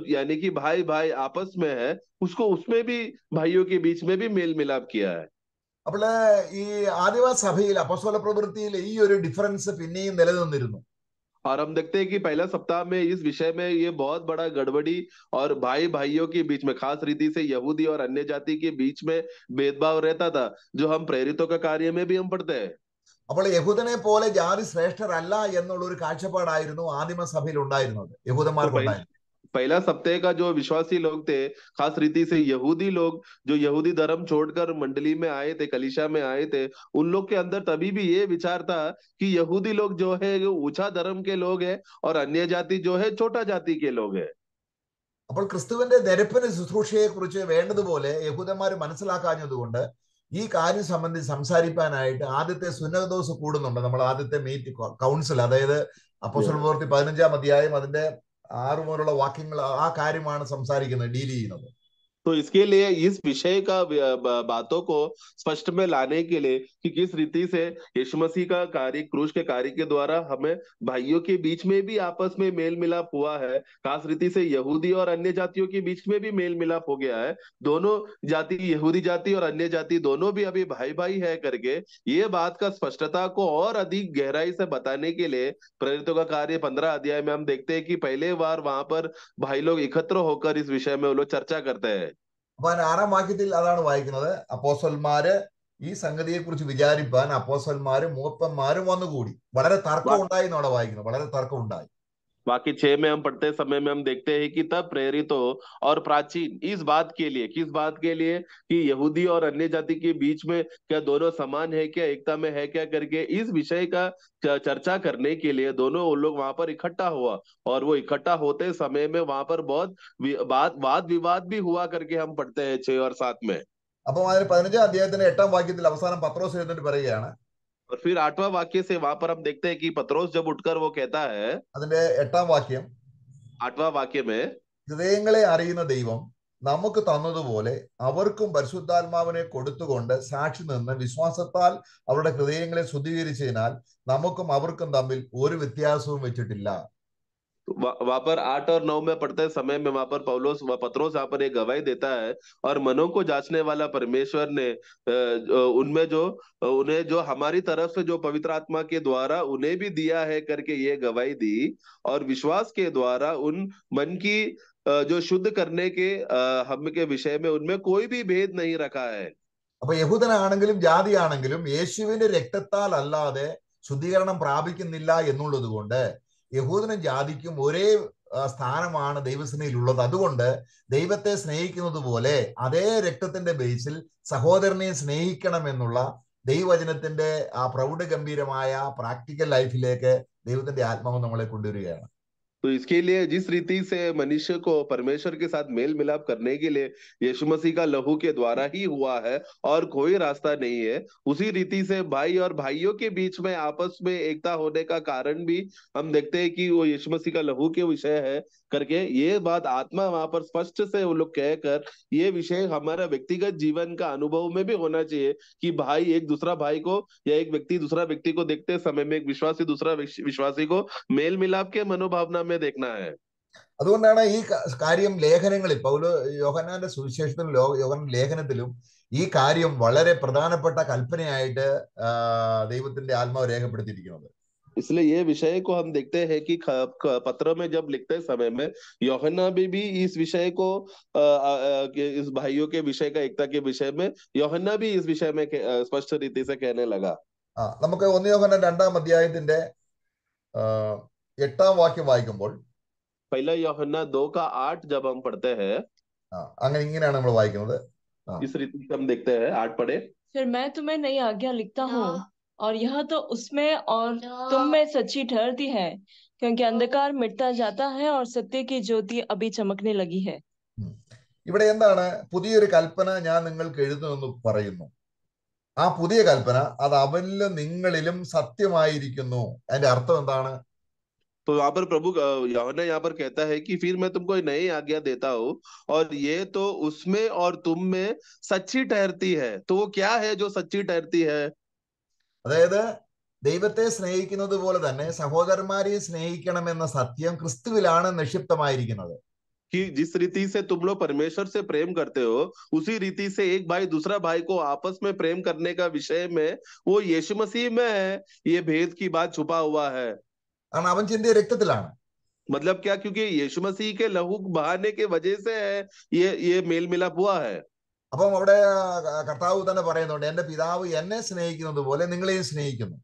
यानी कि भाई भाई आपस में है उसको उसमें भी भाइयों के बीच में भी मेल मिलाप किया है അപ്പോൾ ഈ ആദിവാസഭയിൽ അപസ്വല പ്രവൃത്തിയിൽ ഈ ഒരു ഡിഫറൻസ് പിന്നെയും നിലനിന്നിരുന്നു और हम देखते हैं कि पहला सप्ताह में इस विषय में ये बहुत बड़ा गड़बड़ी और भाई भाइयों के बीच में खास रीति से यहूदी और अन्य जाति के बीच में भेदभाव रहता था जो हम प्रेरितों का कार्य में भी हम पढ़ते हैं അപ്പോൾ യഹൂദനെ പോലെ ജാതി ശ്രേഷ്ഠരല്ല എന്നുള്ളൊരു കാഴ്ചപ്പാടായിരുന്നു ആദിമ സഭയിൽ ഉണ്ടായിരുന്നത് യഹൂദന്മാർക്ക് ഉണ്ടായിരുന്നു पहला सप्ताह का जो विश्वासी लोग थे खास रीति से यहूदी लोग जो यहूदी धर्म छोड़कर मंडली में आए थे कलिशा में आए थे उन लोग के अंदर तभी भी ये विचार था कि यहूदी लोग जो है ऊंचा धर्म के लोग है और अन्य जाति जो है छोटा जाति के लोग है അപ്പോൾ ക്രിസ്തുവിന്റെ നിരപ്പിന് ശുശ്രൂഷയെ കുറിച്ച് വേണ്ടതുപോലെ യഹൂദന്മാർ മനസ്സിലാക്കാഞ്ഞതുകൊണ്ട് ഈ കാര്യം സംബന്ധിച്ച് സംസാരിക്കാനായിട്ട് ആദ്യത്തെ സുന്നത ദിവസം കൂടുന്നുണ്ട് നമ്മൾ ആദ്യത്തെ മീറ്റ് കൗൺസിൽ അതായത് അപ്പോസ്റ്റൽ പ്രവൃത്തി പതിനഞ്ചാം അധ്യായം അതിന്റെ ആറ് വാക്യങ്ങൾ ആ കാര്യമാണ് സംസാരിക്കുന്നത് ഡീൽ ചെയ്യുന്നത് तो इसके लिए इस विषय का बातों को स्पष्ट में लाने के लिए कि किस रीति से यीशु मसीह का कार्य क्रूज के कार्य के द्वारा हमें भाइयों के बीच में भी आपस में मेल मिलाप हुआ है खास रीति से यहूदी और अन्य जातियों के बीच में भी मेल मिलाप हो गया है दोनों जाति यहूदी जाति और अन्य जाति दोनों भी अभी भाई भाई है करके ये बात का स्पष्टता को और अधिक गहराई से बताने के लिए प्रेरितों का कार्य पंद्रह अध्याय में हम देखते हैं कि पहले बार वहां पर भाई लोग एकत्र होकर इस विषय में वो लोग चर्चा करते हैं അപ്പൊ ആറാം വാക്യത്തിൽ അതാണ് വായിക്കുന്നത് അപ്പോസൽമാര് ഈ സംഗതിയെ കുറിച്ച് വിചാരിപ്പാൻ അപ്പോസന്മാരും മൂപ്പന്മാരും വന്നുകൂടി വളരെ തർക്കം ഉണ്ടായി എന്നവിടെ വായിക്കുന്നത് വളരെ തർക്കം ഉണ്ടായി बाकी छह में हम पढ़ते समय में हम देखते हैं कि तब प्रेरित हो और प्राचीन इस बात के लिए किस बात के लिए कि यहूदी और अन्य जाति के बीच में क्या दोनों समान है क्या एकता में है क्या करके इस विषय का चर्चा करने के लिए दोनों वो लोग वहां पर इकट्ठा हुआ और वो इकट्ठा होते समय में वहां पर बहुत वाद वाद विवाद भी हुआ करके हम पढ़ते हैं छह और सात में അപ്പം അതിന് പതിനഞ്ചാം അധ്യായത്തിന്റെ എട്ടാം വാക്യത്തിൽ അവസാനം പത്രോസ് പറയുകയാണ് और फिर आठवां वाक्य से वहां पर हम देखते हैं कि पत्रोस जब उठकर वो कहता है അതിന്റെ എട്ടാം വാക്യം ആട്വാ വാക്യമേ ഹൃദയങ്ങളെ അറിയുന്ന ദൈവം നമുക്ക് തന്നതുപോലെ അവർക്കും പരിശുദ്ധാത്മാവിനെ കൊടുത്തുകൊണ്ട് സാക്ഷി നിന്ന് വിശ്വാസത്താൽ അവരുടെ ഹൃദയങ്ങളെ ശുദ്ധീകരിച്ചതിനാൽ നമുക്കും അവർക്കും തമ്മിൽ ഒരു വ്യത്യാസവും വെച്ചിട്ടില്ല वहां पर आठ और नौ में पढ़ते समय में वहां पर पौलोस व पत्रोस वहां पर एक गवाही देता है और मनों को जांचने वाला परमेश्वर ने उनमें जो उन्हें जो हमारी तरफ से जो पवित्र आत्मा के द्वारा उन्हें भी दिया है करके ये गवाही दी और विश्वास के द्वारा उन मन की जो शुद्ध करने के हम के विषय में उनमें कोई भी भेद नहीं रखा है അപ്പൊ യഹൂദനാണെങ്കിലും ജാതിയാണെങ്കിലും യേശുവിന്റെ രക്തത്താൽ അല്ലാതെ ശുദ്ധീകരണം പ്രാപിക്കുന്നില്ല എന്നുള്ളത് കൊണ്ട് യഹൂദനും ജാതിക്കും ഒരേ സ്ഥാനമാണ് ഉള്ളത് അതുകൊണ്ട് ദൈവത്തെ സ്നേഹിക്കുന്നത് പോലെ അതേ രക്തത്തിന്റെ ബേസിൽ സഹോദരനെ സ്നേഹിക്കണമെന്നുള്ള ദൈവവചനത്തിന്റെ ആ പ്രൗഢഗംഭീരമായ പ്രാക്ടിക്കൽ ലൈഫിലേക്ക് ദൈവത്തിന്റെ ആത്മാവ് നമ്മളെ കൊണ്ടുവരികയാണ് तो इसके लिए जिस रीति से मनुष्य को परमेश्वर के साथ मेल मिलाप करने के लिए यीशु मसीह का लहू के द्वारा ही हुआ है और कोई रास्ता नहीं है उसी रीति से भाई और भाइयों के बीच में आपस में एकता होने का कारण भी हम देखते हैं कि वो यीशु मसीह का लहू के विषय है करके ये बात आत्मा वहां पर स्पष्ट से वो लोग कहकर ये विषय हमारा व्यक्तिगत जीवन का अनुभव में भी होना चाहिए कि भाई एक दूसरा भाई को या एक व्यक्ति दूसरा व्यक्ति को देखते समय में एक विश्वासी दूसरा विश्वासी को मेल मिलाप के मनोभावना में देखना है അതുകൊണ്ടാണ് ഈ കാര്യം ലേഖനങ്ങളിൽ പൗല യോഹന്നാന്റെ സുവിശേഷത്തിലും യോഹൻ ലേഖനത്തിലും ഈ കാര്യം വളരെ പ്രധാനപ്പെട്ട കൽപ്പനയായിട്ട് ദൈവത്തിന്റെ ആത്മാവ് രേഖപ്പെടുത്തിയിരിക്കുന്നത് इसलिए ये विषय को हम देखते हैं कि पत्र में जब लिखते समय में योहन्ना भी भी इस विषय को इस भाइयों के विषय का एकता के विषय में योहन्ना भी इस विषय में स्पष्ट रीति से कहने लगा നമുക്ക് ഒന്ന് യോഹന രണ്ടാം അധ്യായത്തിന്റെ എട്ടാം വാക്യം വായിക്കുമ്പോൾ പൈല യോഹന്ന ദോ കാ ആട്ട് ജബ് ഹം പഠത്തെ ഹെ അങ്ങനെ ഇങ്ങനെയാണ് നമ്മൾ വായിക്കുന്നത് इस रीति से हम देखते हैं आठ पढ़े फिर मैं तुम्हें नई आज्ञा लिखता हूँ और यह तो उसमें और तुम में सच्ची ठहरती है क्योंकि अंधकार मिटता जाता है और सत्य की ज्योति अभी चमकने लगी है ഇവിടെ എന്താണ് പുതിയൊരു കൽപ്പന ഞാൻ നിങ്ങൾക്ക് എഴുതുമെന്ന് പറയുന്നു ആ പുതിയ കൽപ്പന അത് അവനിലും നിങ്ങളിലും സത്യമായിരിക്കുന്നു അതിന്റെ അർത്ഥം എന്താണ് तो आपर प्रभु योहन्ना यहां पर कहता है कि फिर मैं तुमको एक नई आज्ञा देता हूं और यह तो उसमें और तुम में सच्ची ठरती है तो वो क्या है जो सच्ची ठरती है अदयदा देवताय स्नेहीकनुदे बोले തന്നെ സഹോദர்மாரീയ स्नेहीकണം എന്ന സത്യം ക്രിസ്തുവിലാണ നിക്ഷിപ്തമായി ഇരിക്കുന്നു കീ ജി സ്രീതിസേ തുംലോ പരമേശർ സേ പ്രേം കർത്തേ ഹോ ഉസി രീതി സേ ഏക് ഭായി ദുസര ഭായി കോ ആപസ്മേ പ്രേം കർനേ കാ വിഷയ മേ വ യേശുമസിമേ യേ ഭേദ് കീ ബാത് छुपा हुआ है കാരണം അവൻ ചിന്തിയ രക്തത്തിലാണ് मतलब क्या क्योंकि यीशु मसीह के लहू बहाने के वजह से है ये ये मेल मिलाप हुआ है അപ്പം അവിടെ കർത്താവ് തന്നെ പറയുന്നുണ്ട് എന്റെ പിതാവ് എന്നെ സ്നേഹിക്കുന്നത് പോലെ നിങ്ങളെയും സ്നേഹിക്കുന്നു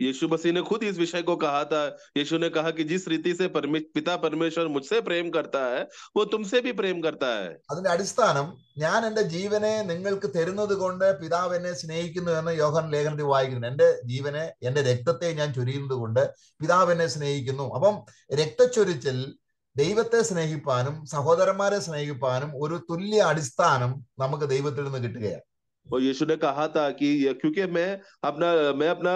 यीशु मसीह ने खुद इस विषय को कहा था यीशु ने कहा कि जिस रीति से परमे, पिता परमेश्वर मुझसे प्रेम करता है वो तुमसे भी प्रेम करता है അടിസ്ഥാനം ഞാൻ എൻ്റെ ജീവനെ നിങ്ങൾക്ക് തരുന്നത് കൊണ്ട് പിതാവ് എന്നെ സ്നേഹിക്കുന്നു എന്ന് യോഹൻ ലേഖനത്തിൽ വായിക്കുന്നു എൻ്റെ ജീവനെ എൻ്റെ രക്തത്തെ ഞാൻ ചൊരിയുന്നത് കൊണ്ട് പിതാവ് എന്നെ സ്നേഹിക്കുന്നു അപ്പം രക്തച്ചൊരിച്ചിൽ ദൈവത്തെ സ്നേഹിപ്പാനും സഹോദരന്മാരെ സ്നേഹിപ്പാനും ഒരു തുല്യ അടിസ്ഥാനം നമുക്ക് ദൈവത്തിൽ നിന്ന് കിട്ടുകയാണ് और यीशु ने कहा था कि क्योंकि मैं अपना मैं अपना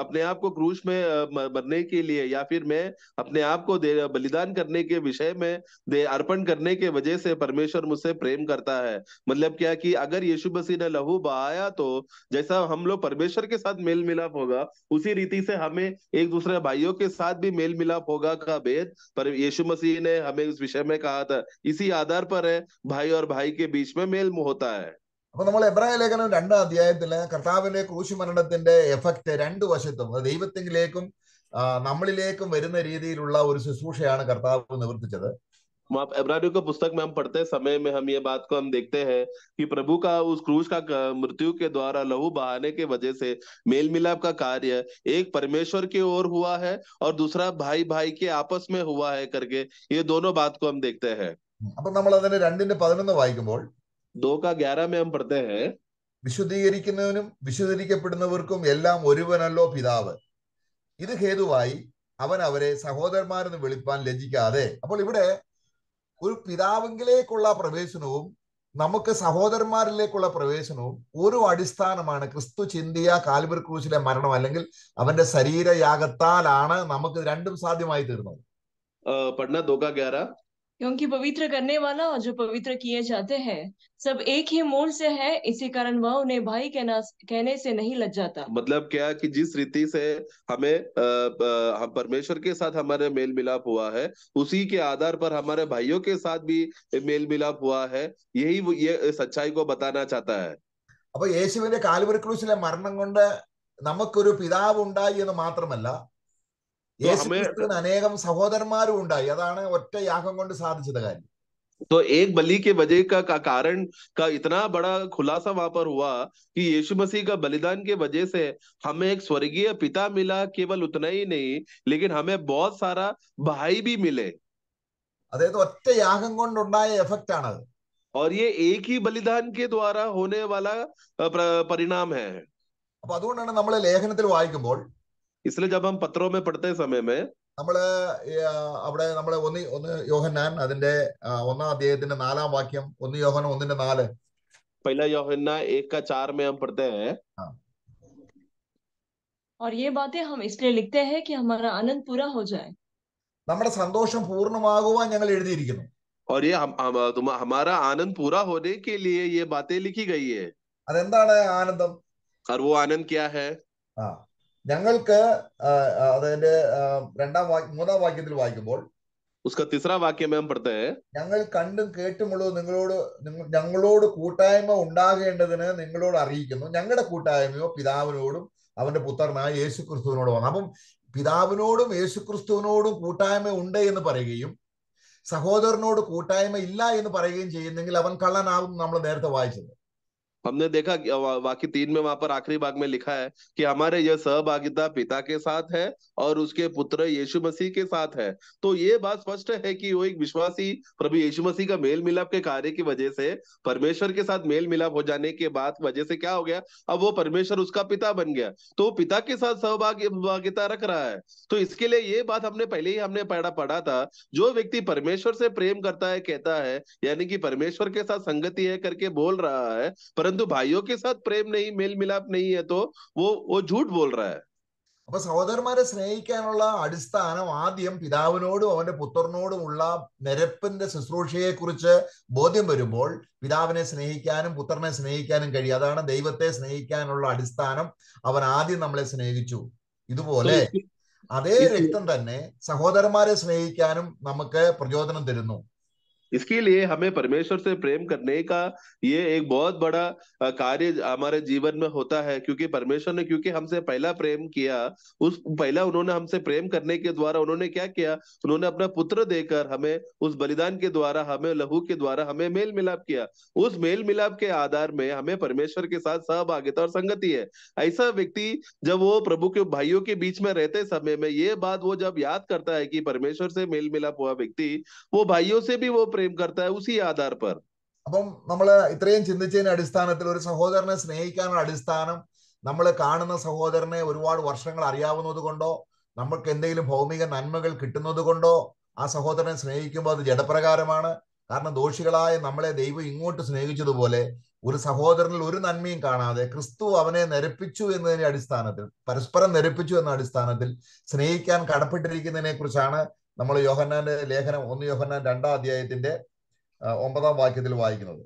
अपने आप को क्रूश में मरने के लिए या फिर मैं अपने आप को बलिदान करने के विषय में दे अर्पण करने के वजह से परमेश्वर मुझसे प्रेम करता है मतलब क्या कि अगर यीशु मसीह ने लहू बहाया तो जैसा हम लोग परमेश्वर के साथ मेल मिलाप होगा उसी रीति से हमें एक दूसरे भाइयों के साथ भी मेल मिलाप होगा का भेद पर यीशु मसीह ने हमें उस विषय में कहा था इसी आधार पर है भाई और भाई के बीच में मेल होता है మొ మేము హెబ్రీలకున్న రెండవ అధ్యాయത്തില కర్తావలేని క్రూషి మరణం అంటే ఎఫెక్ట్ రెండు వశతము దైవత్వం లేకుం మనలికం వరించిన రీతిలో ఉన్న ఒక సుసూషయను కర్తావు నివర్తచదు. హెబ్రీయుల పుస్తకమేం పడతే సమయమే మనం ఈ బాత్ కోం మనం దేక్తే హేకి ప్రభు కా ఉస్ క్రూష్ కా మృతియో కే ద్వార లహు బహానే కే వజే సే మేల్ మిల్అప్ కా కార్య ఏక్ పరమేష్వర్ కే ఓర్ హువా హే ఔర్ దూసరా భాయ్ భాయ్ కే ఆపస్ మే హువా హే కర్కే యే దోనో బాత్ కోం మనం దేక్తే హే. అబ మనం రెండింటిని 11 వైఖుబాల్ ദോക का ग्यारह में हम पढ़ते വിശുദ്ധീകരിക്കുന്നവനും വിശുദ്ധീകരിക്കപ്പെടുന്നവർക്കും എല്ലാം ഒരുവനല്ലോ പിതാവ് ഇത് ഹേതുവായി അവൻ അവരെ സഹോദരന്മാരെന്ന് വിളിപ്പാൻ ലജ്ജിക്കാതെ അപ്പോൾ ഇവിടെ ഒരു പിതാവിങ്കിലേക്കുള്ള പ്രവേശനവും നമുക്ക് സഹോദരന്മാരിലേക്കുള്ള പ്രവേശനവും ഒരു അടിസ്ഥാനമാണ് ക്രിസ്തു ചിന്തിയ കാൽവർ ക്രൂശിലെ മരണം അല്ലെങ്കിൽ അവന്റെ ശരീരയാഗത്താലാണ് നമുക്ക് രണ്ടും സാധ്യമായി തീർന്നത് പഠന क्योंकि पवित्र करने वाला और जो पवित्र किए जाते हैं सब एक ही मूल से है इसी कारण वह उन्हें भाई कहना कहने से नहीं लग जाता मतलब क्या कि जिस रीति से हमें हम परमेश्वर के साथ हमारे मेल मिलाप हुआ है उसी के आधार पर हमारे भाइयों के साथ भी मेल मिलाप हुआ है यही ये सच्चाई को बताना चाहता है അപ്പൊ യേശുവിന്റെ കാൽവരക്കുളിശിലെ മരണം കൊണ്ട് നമുക്കൊരു പിതാവ് ഉണ്ടായി എന്ന് മാത്രമല്ല యేసు మిస్టర్ నేనేగమ్ సహోదర్మారు ఉండాయి అదానే ఉత్త యాగం కొండ సాధించినది కారు సో ఏక్ బలి కే బజే కా కారణ కా ఇత్నా బడా ఖులాసా వహపర్ హువా కి యేషుమసీ కా బలిదాన కే బజే సే హమే ఏక్ స్వర్గీయ పితా మిలా కేవల్ ఉతనే హి నహీ లేకిన్ హమే బోత్ సారా బహాయ్ బి మిలే అదైతో ఉత్త యాగం కొండ ఉండాయ ఎఫెక్ట్ ఆనల్్్్్్్్్్్్్్్్్్్్్్్్్్్్్్్్్్్్్్్్్్్్్్్్్్్్్్్్్్్్్్్్్్్్్్్్్్్్్్్్్్్్్్్్్్్్్్్్్్్్్్్్్్్్్్్్్్్్్్్్్్్్్్్్్్ इसलिए जब हम पत्रों में पढ़ते समय में നമ്മള് അവിടെ നമ്മളെ ഒന്ന് ഒന്ന് യോഹന്നാൻ അതിന്റെ ഒന്നാം അധ്യായത്തിന്റെ നാലാം വാക്യം ഒന്ന് യോഹന ഒന്നിന്റെ നാല് पहला യോഹന്ന एक का चार में हम पढ़ते हैं और ये बातें हम इसलिए लिखते हैं कि हमारा आनंद पूरा हो जाए നമ്മുടെ സന്തോഷം പൂർണ്ണമാകുവാൻ ഞങ്ങൾ എഴുതിയിരിക്കുന്നു और ये हम, हम तुम, हमारा आनंद पूरा होने के लिए ये बातें लिखी गई है അതെന്താണ് ആനന്ദം और वो आनंद क्या है हाँ ഞങ്ങൾക്ക് അതിന്റെ രണ്ടാം മൂന്നാം വാക്യത്തിൽ വായിക്കുമ്പോൾ वाक्य में हम हैं ഞങ്ങൾ കണ്ടും കേട്ടുമുള്ളത് നിങ്ങളോട് ഞങ്ങളോട് കൂട്ടായ്മ ഉണ്ടാകേണ്ടതിന് നിങ്ങളോട് അറിയിക്കുന്നു ഞങ്ങളുടെ കൂട്ടായ്മയോ പിതാവിനോടും അവന്റെ പുത്രനായ യേശു ക്രിസ്തുവിനോടുമാണ് അപ്പം പിതാവിനോടും യേശു ക്രിസ്തുവിനോടും കൂട്ടായ്മ ഉണ്ട് എന്ന് പറയുകയും സഹോദരനോട് കൂട്ടായ്മ ഇല്ല എന്ന് പറയുകയും ചെയ്യുന്നെങ്കിൽ അവൻ കള്ളനാവും നമ്മൾ നേരത്തെ വായിച്ചത് हमने देखा वाक्य तीन में वहां पर आखिरी भाग में लिखा है कि हमारे यह सहभागिता पिता के साथ है और उसके पुत्र यीशु मसीह के साथ है तो ये बात स्पष्ट है कि वो एक विश्वासी प्रभु यीशु मसीह का मेल मिलाप के कार्य की वजह से परमेश्वर के साथ मेल मिलाप हो जाने के बाद वजह से क्या हो गया अब वो परमेश्वर उसका पिता बन गया तो वो पिता के साथ सहभागिता रख रहा है तो इसके लिए ये बात हमने पहले ही हमने पढ़ा पढ़ा था जो व्यक्ति परमेश्वर से प्रेम करता है कहता है यानी कि परमेश्वर के साथ संगति है करके बोल रहा है परंतु परंतु भाइयों के साथ प्रेम नहीं मेल मिलाप नहीं है तो वो वो झूठ बोल रहा है അപ്പൊ സഹോദരന്മാരെ സ്നേഹിക്കാനുള്ള അടിസ്ഥാനം ആദ്യം പിതാവിനോടും അവന്റെ പുത്രനോടുമുള്ള നിരപ്പിന്റെ ശുശ്രൂഷയെ കുറിച്ച് ബോധ്യം വരുമ്പോൾ പിതാവിനെ സ്നേഹിക്കാനും പുത്രനെ സ്നേഹിക്കാനും കഴിയും അതാണ് ദൈവത്തെ സ്നേഹിക്കാനുള്ള അടിസ്ഥാനം അവൻ ആദ്യം നമ്മളെ സ്നേഹിച്ചു ഇതുപോലെ അതേ രക്തം തന്നെ സഹോദരന്മാരെ സ്നേഹിക്കാനും നമുക്ക് പ്രചോദനം തരുന്നു इसके लिए हमें परमेश्वर से प्रेम करने का ये एक बहुत बड़ा कार्य हमारे जीवन में होता है क्योंकि परमेश्वर ने क्योंकि हमसे पहला प्रेम किया उस पहला उन्होंने हमसे प्रेम करने के द्वारा उन्होंने क्या किया उन्होंने अपना पुत्र देकर हमें उस बलिदान के द्वारा हमें लहू के द्वारा हमें मेल मिलाप किया उस मेल मिलाप के आधार में हमें परमेश्वर के साथ सहभागिता और संगति है ऐसा व्यक्ति जब वो प्रभु के भाइयों के बीच में रहते समय में ये बात वो जब याद करता है कि परमेश्वर से मेल मिलाप हुआ व्यक्ति वो भाइयों से भी वो പ്രേം കർത്താവ് ഉസി उसी आधार അപ്പം നമ്മൾ ഇത്രയും ചിന്തിച്ചതിന്റെ അടിസ്ഥാനത്തിൽ ഒരു സഹോദരനെ സ്നേഹിക്കാനുള്ള അടിസ്ഥാനം നമ്മൾ കാണുന്ന സഹോദരനെ ഒരുപാട് വർഷങ്ങൾ അറിയാവുന്നത് കൊണ്ടോ നമുക്ക് എന്തെങ്കിലും ഭൗമിക നന്മകൾ കിട്ടുന്നത് കൊണ്ടോ ആ സഹോദരനെ സ്നേഹിക്കുമ്പോൾ അത് ജഡപ്രകാരമാണ് കാരണം ദോഷികളായ നമ്മളെ ദൈവം ഇങ്ങോട്ട് സ്നേഹിച്ചതുപോലെ ഒരു സഹോദരനിൽ ഒരു നന്മയും കാണാതെ ക്രിസ്തു അവനെ നിരപ്പിച്ചു എന്നതിന്റെ അടിസ്ഥാനത്തിൽ പരസ്പരം നിരപ്പിച്ചു എന്ന അടിസ്ഥാനത്തിൽ സ്നേഹിക്കാൻ കടപ്പെട്ടിരിക്കുന്നതിനെ കുറിച്ചാണ് നമ്മൾ യോഹന്നാന്റെ ലേഖനം ഒന്ന് യോഹന്നാൻ രണ്ടാം അധ്യായത്തിന്റെ ഒമ്പതാം വാക്യത്തിൽ വായിക്കുന്നത്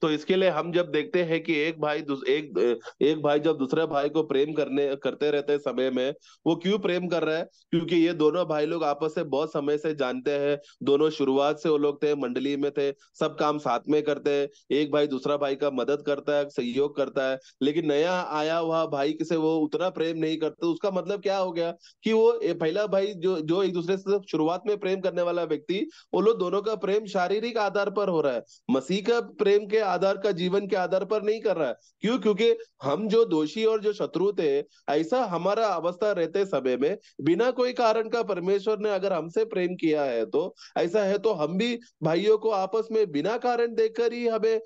तो इसके लिए हम जब देखते हैं कि एक भाई एक एक भाई जब दूसरे भाई को प्रेम करने करते रहते समय में वो क्यों प्रेम कर रहा है क्योंकि ये दोनों भाई लोग आपस से बहुत समय से जानते हैं दोनों शुरुआत से वो लोग थे मंडली में थे सब काम साथ में करते हैं एक भाई दूसरा भाई का मदद करता है सहयोग करता है लेकिन नया आया हुआ भाई से वो उतना प्रेम नहीं करते तो उसका मतलब क्या हो गया कि वो पहला भाई जो जो एक दूसरे से शुरुआत में प्रेम करने वाला व्यक्ति वो लोग दोनों का प्रेम शारीरिक आधार पर हो रहा है मसीह का प्रेम के आधार का जीवन के आधार पर नहीं कर रहा है क्यों क्योंकि हम जो दोषी और जो शत्रु थे ऐसा हमारा अवस्था रहते समय में बिना कोई कारण का परमेश्वर ने अगर हमसे प्रेम किया है तो ऐसा है तो हम भी भाइयों को आपस में बिना कारण देकर ही हमें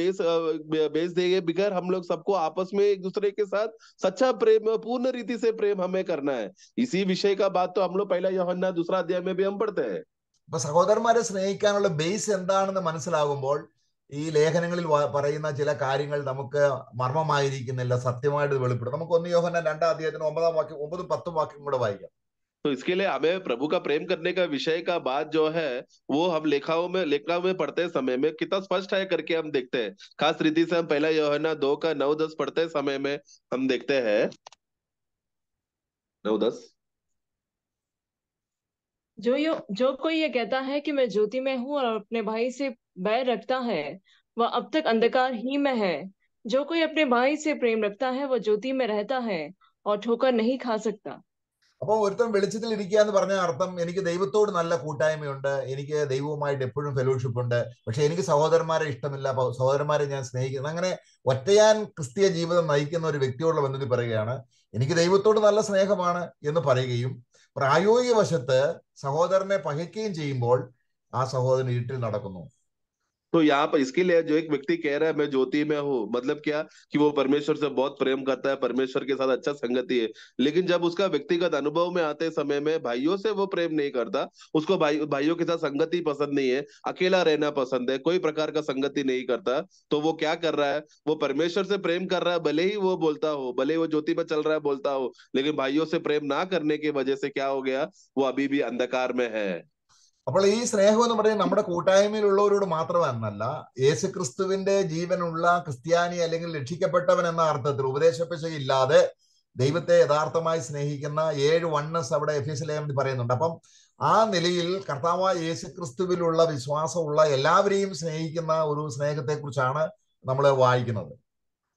बेस बेस देंगे बिगैर हम लोग सबको आपस में एक दूसरे के साथ सच्चा प्रेम पूर्ण रीति से प्रेम हमें करना है इसी विषय का बात तो हम लोग पहला യോഹന്ന दूसरा अध्याय में भी हम पढ़ते हैं അപ്പൊ സഹോദരന്മാരെ സ്നേഹിക്കാനുള്ള ബേസ് എന്താണെന്ന് മനസ്സിലാകുമ്പോൾ ಈ ಲೇಖನಗಳಲ್ಲಿ പറയുന്നത് ಕೆಲವು ಕಾರ್ಯಗಳು ನಮಕ್ಕೆ ಮರ್ಮಮಾಗಿ ಇಕ್ಕೆಲ್ಲ ಸತ್ಯವಾಗಿದೆ ಬೆಳಿಪುದು ನಮಕ ಯೋಹನ್ನ 2ನೇ ಅಧ್ಯಾಯದ 9ನೇ ವಾಕ್ಯ 9 ಮತ್ತು 10 ವಾಕ್ಯಗಳು ಕೂಡ ವಾಚಕ ಸೋ ಇಸ್ಕೇ ಲಿಯೇ ಅಮೇ ಪ್ರಭು ಕಾ ಪ್ರೇಮ್ ಕರ್ನೆ ಕಾ ವಿಷಯ ಕಾ ਬਾದ್ ಜೋ ಹೇ ವೋ ಹಮ್ ಲೇಖಾವೋ ಮೇ ಲೇಖಾವೋ ಮೇ ಪಡ್ತೆ ಸಮಯ ಮೇ ಕಿತಾ ಸ್ಪಷ್ಟ ಹೈ ಕರ್ಕೆ ಹಮ್ ದೆಖತೆ ಹೈ खास ರೀತಿ ಸೇ ಹಮ್ ಪಹಲಾ ಯೋಹನ್ನ 2 ಕ 9 10 ಪಡ್ತೆ ಸಮಯ ಮೇ ಹಮ್ ದೆಖತೆ ಹೈ 9 10 जो यो जो कोई ये कहता है कि मैं ज्योति में हूँ और अपने भाई से बैर रखता है वह अब तक अंधकार ही में है जो कोई अपने भाई से प्रेम रखता है वह ज्योति में रहता है और ठोकर नहीं खा सकता അപ്പോൾ ഒരുത്തൻ വെളിച്ചത്തിൽ ഇരിക്കുക എന്ന് പറഞ്ഞ അർത്ഥം എനിക്ക് ദൈവത്തോട് നല്ല കൂട്ടായ്മയുണ്ട് എനിക്ക് ദൈവവുമായിട്ട് എപ്പോഴും ഫെലോഷിപ്പ് ഉണ്ട് പക്ഷെ എനിക്ക് സഹോദരന്മാരെ ഇഷ്ടമില്ല സഹോദരന്മാരെ ഞാൻ സ്നേഹിക്കുന്നു അങ്ങനെ ഒറ്റയാൻ ക്രിസ്തീയ ജീവിതം നയിക്കുന്ന ഒരു വ്യക്തിയോടുള്ള ബന്ധത്തിൽ പറയുകയാണ് എനിക്ക് ദൈവത്തോട് നല്ല സ്നേഹമാണ് എന്ന് പറയുകയും പ്രായോഗിക വശത്ത് സഹോദരനെ പകയ്ക്കുകയും ചെയ്യുമ്പോൾ ആ സഹോദരൻ ഇരുട്ടിൽ നടക്കുന്നു तो यहाँ पर इसके लिए जो एक व्यक्ति कह रहा है मैं ज्योति में हूँ मतलब क्या कि वो परमेश्वर से बहुत प्रेम करता है परमेश्वर के साथ अच्छा संगति है लेकिन जब उसका व्यक्तिगत अनुभव में आते समय में भाइयों से वो प्रेम नहीं करता उसको भाई भाइयों के साथ संगति पसंद नहीं है अकेला रहना पसंद है कोई प्रकार का संगति नहीं करता तो वो क्या कर रहा है वो परमेश्वर से प्रेम कर रहा है भले ही वो बोलता हो भले वो ज्योति में चल रहा है बोलता हो लेकिन भाइयों से प्रेम ना करने की वजह से क्या हो गया वो अभी भी अंधकार में है അപ്പോൾ ഈ സ്നേഹം എന്ന് പറയുന്നത് നമ്മുടെ കൂട്ടായ്മയിലുള്ളവരോട് മാത്രമെന്നല്ല ക്രിസ്തുവിന്റെ ജീവനുള്ള ക്രിസ്ത്യാനി അല്ലെങ്കിൽ രക്ഷിക്കപ്പെട്ടവൻ എന്ന അർത്ഥത്തിൽ ഉപദേശപ്പിശയില്ലാതെ ദൈവത്തെ യഥാർത്ഥമായി സ്നേഹിക്കുന്ന ഏഴ് വണ്ണസ് അവിടെ എഫീസിലേഖനത്തിൽ പറയുന്നുണ്ട് അപ്പം ആ നിലയിൽ കർത്താവായ ക്രിസ്തുവിലുള്ള വിശ്വാസമുള്ള എല്ലാവരെയും സ്നേഹിക്കുന്ന ഒരു സ്നേഹത്തെക്കുറിച്ചാണ് നമ്മൾ വായിക്കുന്നത്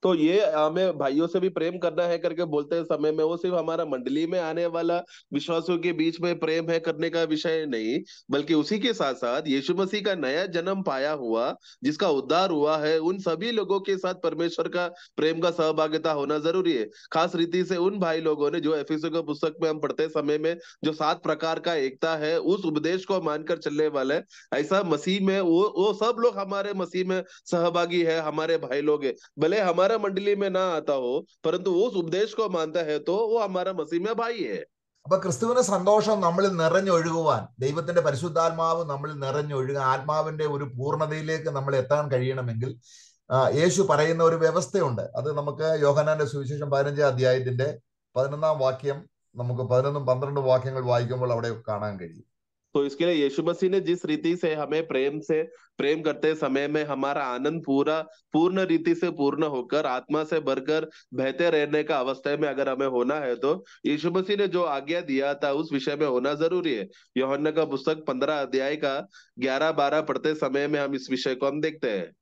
तो ये हमें भाइयों से भी प्रेम करना है करके बोलते समय में वो सिर्फ हमारा मंडली में आने वाला विश्वासों के बीच में प्रेम है करने का विषय नहीं बल्कि उसी के साथ साथ यीशु मसीह का नया जन्म पाया हुआ जिसका उद्धार हुआ है उन सभी लोगों के साथ परमेश्वर का प्रेम का सहभागिता होना जरूरी है खास रीति से उन भाई लोगों ने जो एफिसो के पुस्तक में हम पढ़ते समय में जो सात प्रकार का एकता है उस उपदेश को मानकर चलने वाले ऐसा मसीह में वो वो सब लोग हमारे मसीह में सहभागी है हमारे भाई लोग है भले हमारा हमारा मंडली में ना आता हो परंतु उस उपदेश को मानता है तो वो हमारा मसीह में भाई है അപ്പൊ ക്രിസ്തുവിന്റെ സന്തോഷം നമ്മളിൽ നിറഞ്ഞൊഴുകുവാൻ ദൈവത്തിന്റെ പരിശുദ്ധാത്മാവ് നമ്മളിൽ നിറഞ്ഞൊഴുകാൻ ആത്മാവിന്റെ ഒരു പൂർണ്ണതയിലേക്ക് നമ്മൾ എത്താൻ കഴിയണമെങ്കിൽ യേശു പറയുന്ന ഒരു വ്യവസ്ഥയുണ്ട് അത് നമുക്ക് യോഹനാന്റെ സുവിശേഷം പതിനഞ്ചാം അധ്യായത്തിന്റെ പതിനൊന്നാം വാക്യം നമുക്ക് പതിനൊന്നും പന്ത്രണ്ടും വാക്യങ്ങൾ വായിക്കുമ്പോൾ അവിടെ കാണാൻ കഴിയും तो इसके लिए यीशु मसीह ने जिस रीति से हमें प्रेम से प्रेम करते समय में हमारा आनंद पूरा पूर्ण रीति से पूर्ण होकर आत्मा से भरकर बहते रहने का अवस्था में अगर हमें होना है तो यीशु मसीह ने जो आज्ञा दिया था उस विषय में होना जरूरी है योहन्ना का पुस्तक पंद्रह अध्याय का ग्यारह बारह पढ़ते समय में हम इस विषय को हम देखते हैं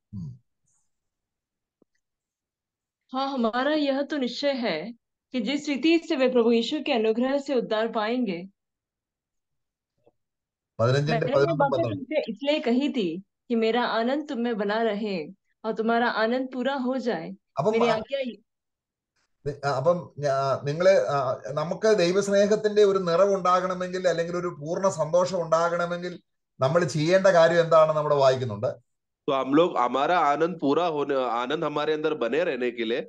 हाँ हमारा यह तो निश्चय है कि जिस रीति से वे प्रभु यीशु के अनुग्रह से उद्धार पाएंगे പതിനഞ്ചിന്റെ ഇസ്ലേ കഹി തീ कि मेरा आनंद तुम में बना रहे और तुम्हारा आनंद पूरा हो जाए मेरी आज्ञा അപ്പം നിങ്ങള് നമുക്ക് ദൈവസ്നേഹത്തിന്റെ ഒരു നിറവ് ഉണ്ടാകണമെങ്കിൽ അല്ലെങ്കിൽ ഒരു പൂർണ്ണ സന്തോഷം ഉണ്ടാകണമെങ്കിൽ നമ്മൾ ചെയ്യേണ്ട കാര്യം എന്താണ് നമ്മൾ വായിക്കുന്നുണ്ട് ആനന്ദ് പൂരാ ആനന്ദ് ഹമാരെ അന്തർ ബനേ റേനക്കിലെ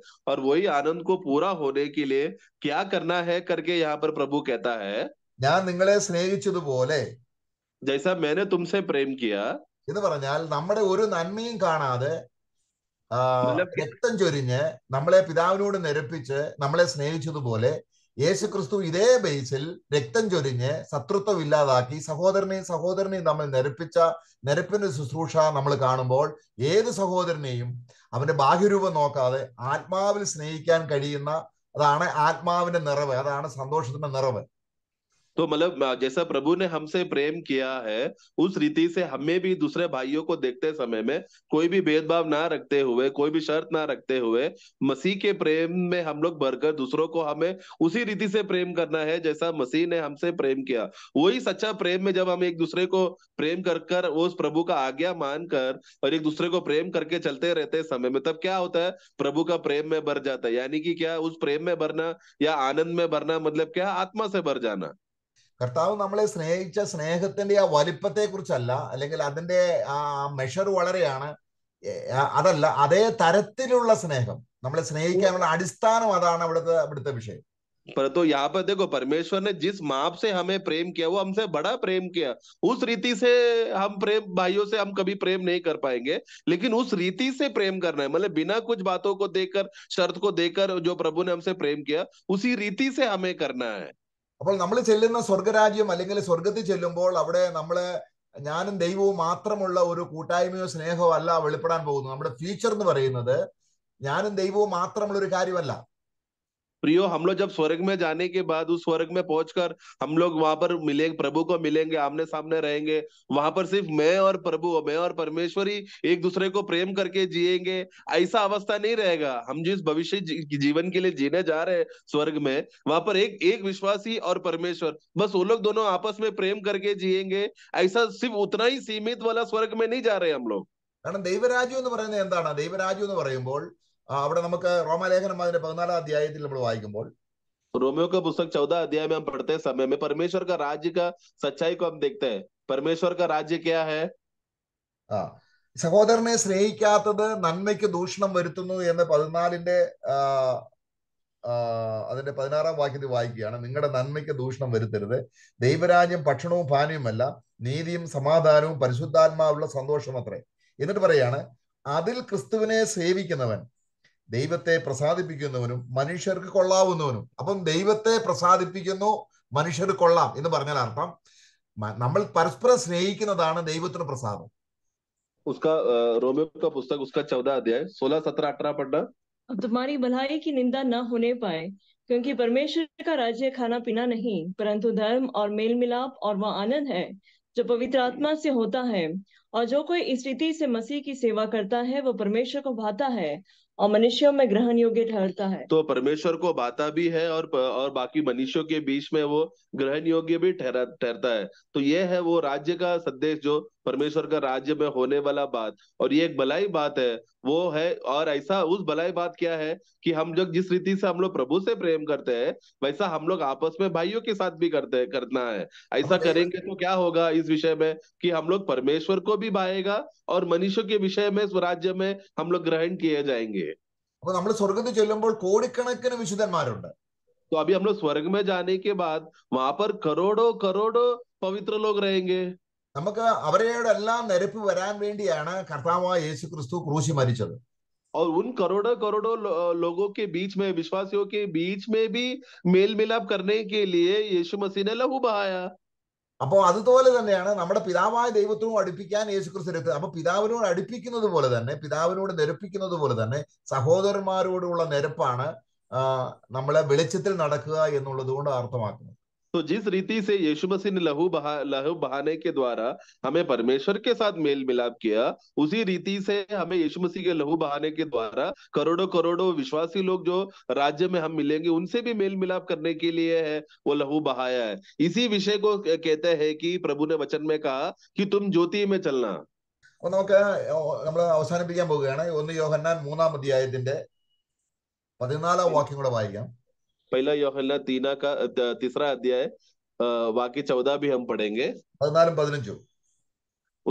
ആനന്ദ് പൂരാ ഹോനക്കിലെ ക്യാ കർണ ഹെ കർക്കെ യാ പ്രഭു കേത്ത ഹെ ഞാൻ നിങ്ങളെ സ്നേഹിച്ചതുപോലെ ജൈസാ മേനെ തുംസെ പ്രേം കിയ എന്ന് പറഞ്ഞാൽ നമ്മുടെ ഒരു നന്മയും കാണാതെ രക്തം ചൊരിഞ്ഞ് നമ്മളെ പിതാവിനോട് നിരപ്പിച്ച് നമ്മളെ സ്നേഹിച്ചതുപോലെ യേശു ക്രിസ്തു ഇതേ ബേസിൽ രക്തം ചൊരിഞ്ഞ് ശത്രുത്വം ഇല്ലാതാക്കി സഹോദരനെയും സഹോദരനെയും നമ്മൾ നിരപ്പിച്ച നിരപ്പിന്റെ ശുശ്രൂഷ നമ്മൾ കാണുമ്പോൾ ഏത് സഹോദരനെയും അവന്റെ ബാഹ്യരൂപം നോക്കാതെ ആത്മാവിൽ സ്നേഹിക്കാൻ കഴിയുന്ന അതാണ് ആത്മാവിന്റെ നിറവ് അതാണ് സന്തോഷത്തിന്റെ നിറവ് तो मतलब जैसा प्रभु ने हमसे प्रेम किया है उस रीति से हमें भी दूसरे भाइयों को देखते समय में कोई भी भेदभाव ना रखते हुए कोई भी शर्त ना रखते हुए मसीह के प्रेम में हम लोग भरकर दूसरों को हमें उसी रीति से प्रेम करना है जैसा मसीह ने हमसे प्रेम किया वही सच्चा प्रेम में जब हम एक दूसरे को प्रेम कर कर उस प्रभु का आज्ञा मानकर और एक दूसरे को प्रेम करके चलते रहते समय में तब क्या होता है प्रभु का प्रेम में भर जाता है यानी कि क्या उस प्रेम में भरना या आनंद में भरना मतलब क्या आत्मा से भर जाना കർത്താവ് നമ്മളെ സ്നേഹിച്ച സ്നേഹത്തിന്റെ ആ വലിപ്പത്തെ കുറിച്ചല്ല അല്ലെങ്കിൽ അതിന്റെ ആ മെഷർ വളരെയാണ് അതല്ല അതേ തരത്തിലുള്ള സ്നേഹം നമ്മളെ സ്നേഹിക്കാനുള്ള അടിസ്ഥാനം അതാണ് അവിടുത്തെ അവിടുത്തെ വിഷയം परंतु यहाँ पर देखो परमेश्वर ने जिस माप से हमें प्रेम किया वो हमसे बड़ा प्रेम किया उस रीति से हम प्रेम भाइयों से हम कभी प्रेम नहीं कर पाएंगे लेकिन उस रीति से प्रेम करना है मतलब बिना कुछ बातों को देकर शर्त को देकर जो प्रभु ने हमसे प्रेम किया उसी रीति से हमें करना है അപ്പോൾ നമ്മൾ ചെല്ലുന്ന സ്വർഗരാജ്യം അല്ലെങ്കിൽ സ്വർഗത്തിൽ ചെല്ലുമ്പോൾ അവിടെ നമ്മള് ഞാനും ദൈവവും മാത്രമുള്ള ഒരു കൂട്ടായ്മയോ സ്നേഹമോ അല്ല വെളിപ്പെടാൻ പോകുന്നു നമ്മുടെ ഫ്യൂച്ചർ എന്ന് പറയുന്നത് ഞാനും ദൈവവും മാത്രമുള്ള ഒരു കാര്യമല്ല प्रियो हम लोग जब स्वर्ग में जाने के बाद उस स्वर्ग में पहुंचकर हम लोग वहां पर मिलेंगे प्रभु को मिलेंगे आमने सामने रहेंगे वहां पर सिर्फ मैं और प्रभु मैं और परमेश्वर ही एक दूसरे को प्रेम करके जिएंगे ऐसा अवस्था नहीं रहेगा हम जिस भविष्य जीवन के लिए जीने जा रहे हैं स्वर्ग में वहां पर एक एक विश्वासी और परमेश्वर बस वो लोग दोनों आपस में प्रेम करके जिएंगे ऐसा सिर्फ उतना ही सीमित वाला स्वर्ग में नहीं जा रहे हम लोग दैवराज्यू दैवराज्यू അവിടെ നമുക്ക് റോമാലേഖനം അതിന്റെ പതിനാലാം അധ്യായത്തിൽ നമ്മൾ വായിക്കുമ്പോൾ रोमियो പുസ്തകം ചൗദാ അധ്യായം अध्याय സമയം हम पढ़ते हैं समय में परमेश्वर का राज्य का सच्चाई को हम देखते हैं परमेश्वर का राज्य क्या है സഹോദരനെ സ്നേഹിക്കാത്തത് നന്മയ്ക്ക് ദൂഷണം വരുത്തുന്നു എന്ന് പതിനാലിന്റെ അതിന്റെ പതിനാറാം വാക്യത്തിൽ വായിക്കുകയാണ് നിങ്ങളുടെ നന്മയ്ക്ക് ദൂഷണം വരുത്തരുത് ദൈവരാജ്യം ഭക്ഷണവും പാനീയമല്ല നീതിയും സമാധാനവും പരിശുദ്ധാത്മാവുള്ള സന്തോഷം അത്രേ എന്നിട്ട് പറയാണ് അതിൽ ക്രിസ്തുവിനെ സേവിക്കുന്നവൻ दैवते പ്രസാദിപ്പിക്കുന്നവനും मनुष्य കൊള്ളാവുന്നവനും അപ്പം ദൈവത്തെ പ്രസാദിപ്പിക്കുന്നു മനുഷ്യർ കൊള്ളാം എന്ന് പറഞ്ഞാൽ അർത്ഥം നമ്മൾ പരസ്പരം സ്നേഹിക്കുന്നതാണ് उसका रोमियो का पुस्तक उसका चौदह अध्याय सोलह सत्रह अठारह पढ़ना अब तुम्हारी भलाई की निंदा न होने पाए क्योंकि परमेश्वर का राज्य खाना पीना नहीं परंतु धर्म और मेल मिलाप और वह आनंद है जो पवित्र आत्मा से होता है और जो कोई इस रीति से मसीह की सेवा करता है वह परमेश्वर को भाता है और मनुष्यों में ग्रहण योग्य ठहरता है तो परमेश्वर को बाता भी है और और बाकी मनुष्यों के बीच में वो ग्रहण योग्य भी ठहरा ठहरता है तो ये है वो राज्य का संदेश जो परमेश्वर का राज्य में होने वाला बात और ये एक भलाई बात है वो है और ऐसा उस भलाई बात क्या है कि हम लोग जिस रीति से हम लोग प्रभु से प्रेम करते हैं वैसा हम लोग आपस में भाइयों के साथ भी करते हैं करना है ऐसा करेंगे तो क्या होगा इस विषय में कि हम लोग परमेश्वर को भी भाएगा और मनुष्य के विषय में स्वराज्य में हम लोग ग्रहण किए जाएंगे അപ്പൊ നമ്മൾ സ്വർഗത്തിൽ ചെല്ലുമ്പോൾ കോടിക്കണക്കിന് तो अभी हम लोग स्वर्ग में जाने के बाद वहां पर करोड़ों करोड़ों पवित्र लोग रहेंगे നമുക്ക് എല്ലാം നിരപ്പ് വരാൻ വേണ്ടിയാണ് കർത്താവായ യേശു ക്രിസ്തു ക്രൂശി മരിച്ചത് और उन करोड़ों करोड़ों लोगों के बीच में विश्वासियों के बीच में भी मेल मिलाप करने के लिए यीशु मसीह ने लहू बहाया അപ്പോൾ അതുപോലെ തന്നെയാണ് നമ്മുടെ പിതാവായ ദൈവത്തിനും അടുപ്പിക്കാൻ യേശു ക്രിസ്തു അപ്പൊ പിതാവിനോട് അടുപ്പിക്കുന്നത് പോലെ തന്നെ പിതാവിനോട് നിരപ്പിക്കുന്നത് പോലെ തന്നെ സഹോദരന്മാരോടുള്ള നിരപ്പാണ് നമ്മളെ വെളിച്ചത്തിൽ നടക്കുക എന്നുള്ളത് കൊണ്ട് അർത്ഥമാക്കുന്നത് तो जिस रीति से यीशु मसीह ने लहू बहा लहू बहाने के द्वारा हमें परमेश्वर के साथ मेल मिलाप किया उसी रीति से हमें यीशु मसीह के लहू बहाने के द्वारा करोड़ों करोड़ों विश्वासी लोग जो राज्य में हम मिलेंगे उनसे भी मेल मिलाप करने के लिए है वो लहू बहाया है इसी विषय को कहते हैं कि प्रभु ने वचन में कहा कि तुम ज्योति में चलना അപ്പൊ നമുക്ക് നമ്മൾ അവസാനിപ്പിക്കാൻ പോവുകയാണ് ഒന്ന് യോഹന്നാൻ മൂന്നാം അധ്യായത്തിന്റെ പതിനാലാം വാക്യം കൂടെ വായിക്കാം पहला योहल्ला तीना का तीसरा अध्याय बाकी चौदह भी हम पढ़ेंगे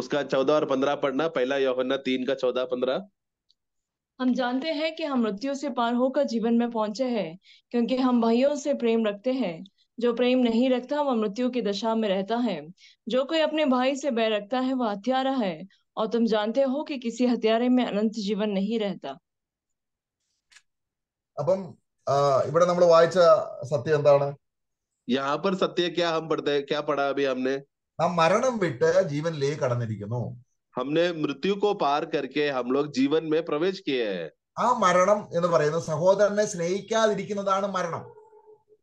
उसका चौदह और पंद्रह पढ़ना पहला योहन्ना तीन का चौदह पंद्रह हम जानते हैं कि हम मृत्यु से पार होकर जीवन में पहुंचे हैं क्योंकि हम भाइयों से प्रेम रखते हैं जो प्रेम नहीं रखता वह मृत्यु की दशा में रहता है जो कोई अपने भाई से बैर रखता है वह हत्यारा है और तुम जानते हो कि किसी हत्यारे में अनंत जीवन नहीं रहता अब हम ഇവിടെ നമ്മൾ വായിച്ച സത്യം എന്താണ് മരണം വിട്ട് ജീവനിലേക്ക് കടന്നിരിക്കുന്നു हमने मृत्यु को पार करके हम लोग जीवन में प्रवेश किए हैं सहोदर ने स्नेहिका मरण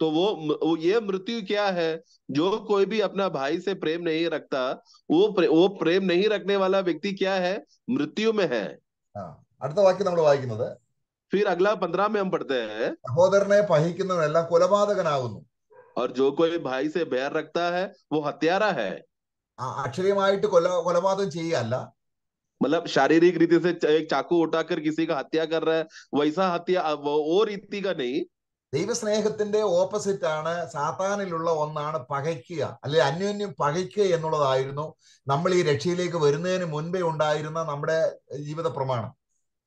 तो वो ये मृत्यु क्या है जो कोई भी अपना भाई से प्रेम नहीं रखता वो प्रे, वो प्रेम नहीं रखने वाला व्यक्ति क्या है मृत्यु में है आ, फिर अगला पंद्रह में हम हैं സഹോദരനെ പഹിക്കുന്നവനെല്ലാം കൊലപാതകനാകുന്നു और जो कोई भाई से बैर रखता है वो हत्यारा है ആ, അക്ഷരമായിട്ട് കൊല കൊലപാതകം ചെയ്യല്ല मतलब शारीरिक रीति से एक चाकू उठाकर किसी का हत्या कर रहा है वैसा हत्या वो वो रीति का नहीं ദൈവസ്നേഹത്തിന്റെ ഓപ്പോസിറ്റ് ആണ് സാത്താനിലുള്ള ഒന്നാണ് പകയ്ക്കുക അല്ലെങ്കിൽ അന്യോന്യം പകയ്ക്കുക എന്നുള്ളതായിരുന്നു നമ്മൾ ഈ രക്ഷയിലേക്ക് വരുന്നതിന് മുൻപേ ഉണ്ടായിരുന്ന നമ്മുടെ ജീവിത പ്രമാണം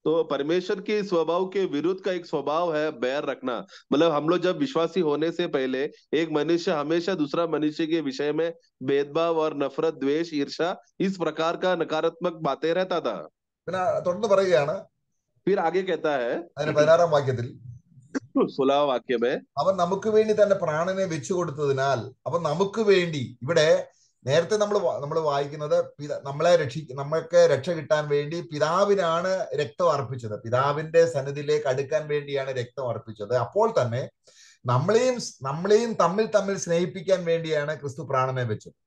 तो परमेश्वर के स्वभाव के विरुद्ध का एक स्वभाव है बैर रखना मतलब हम लोग जब विश्वासी होने से पहले एक मनुष्य हमेशा दूसरा मनुष्य के विषय में भेदभाव और नफरत द्वेष ईर्षा इस प्रकार का नकारात्मक बातें रहता था फिर आगे कहता है സുലാം വാക്യമേ <laughs> അവൻ നമുക്ക് വേണ്ടി തന്റെ പ്രാണനെ വെച്ചുകൊടുത്തതിനാൽ അവൻ നമുക്ക് വേണ്ടി ഇവിടെ നേരത്തെ നമ്മൾ നമ്മൾ വായിക്കുന്നത് നമ്മളെ രക്ഷി നമ്മൾക്ക് രക്ഷ കിട്ടാൻ വേണ്ടി പിതാവിനാണ് രക്തം അർപ്പിച്ചത് പിതാവിന്റെ സന്നിധിയിലേക്ക് അടുക്കാൻ വേണ്ടിയാണ് രക്തം അർപ്പിച്ചത് അപ്പോൾ തന്നെ നമ്മളെയും നമ്മളെയും തമ്മിൽ തമ്മിൽ സ്നേഹിപ്പിക്കാൻ വേണ്ടിയാണ് ക്രിസ്തു പ്രാണനെ വെച്ചത്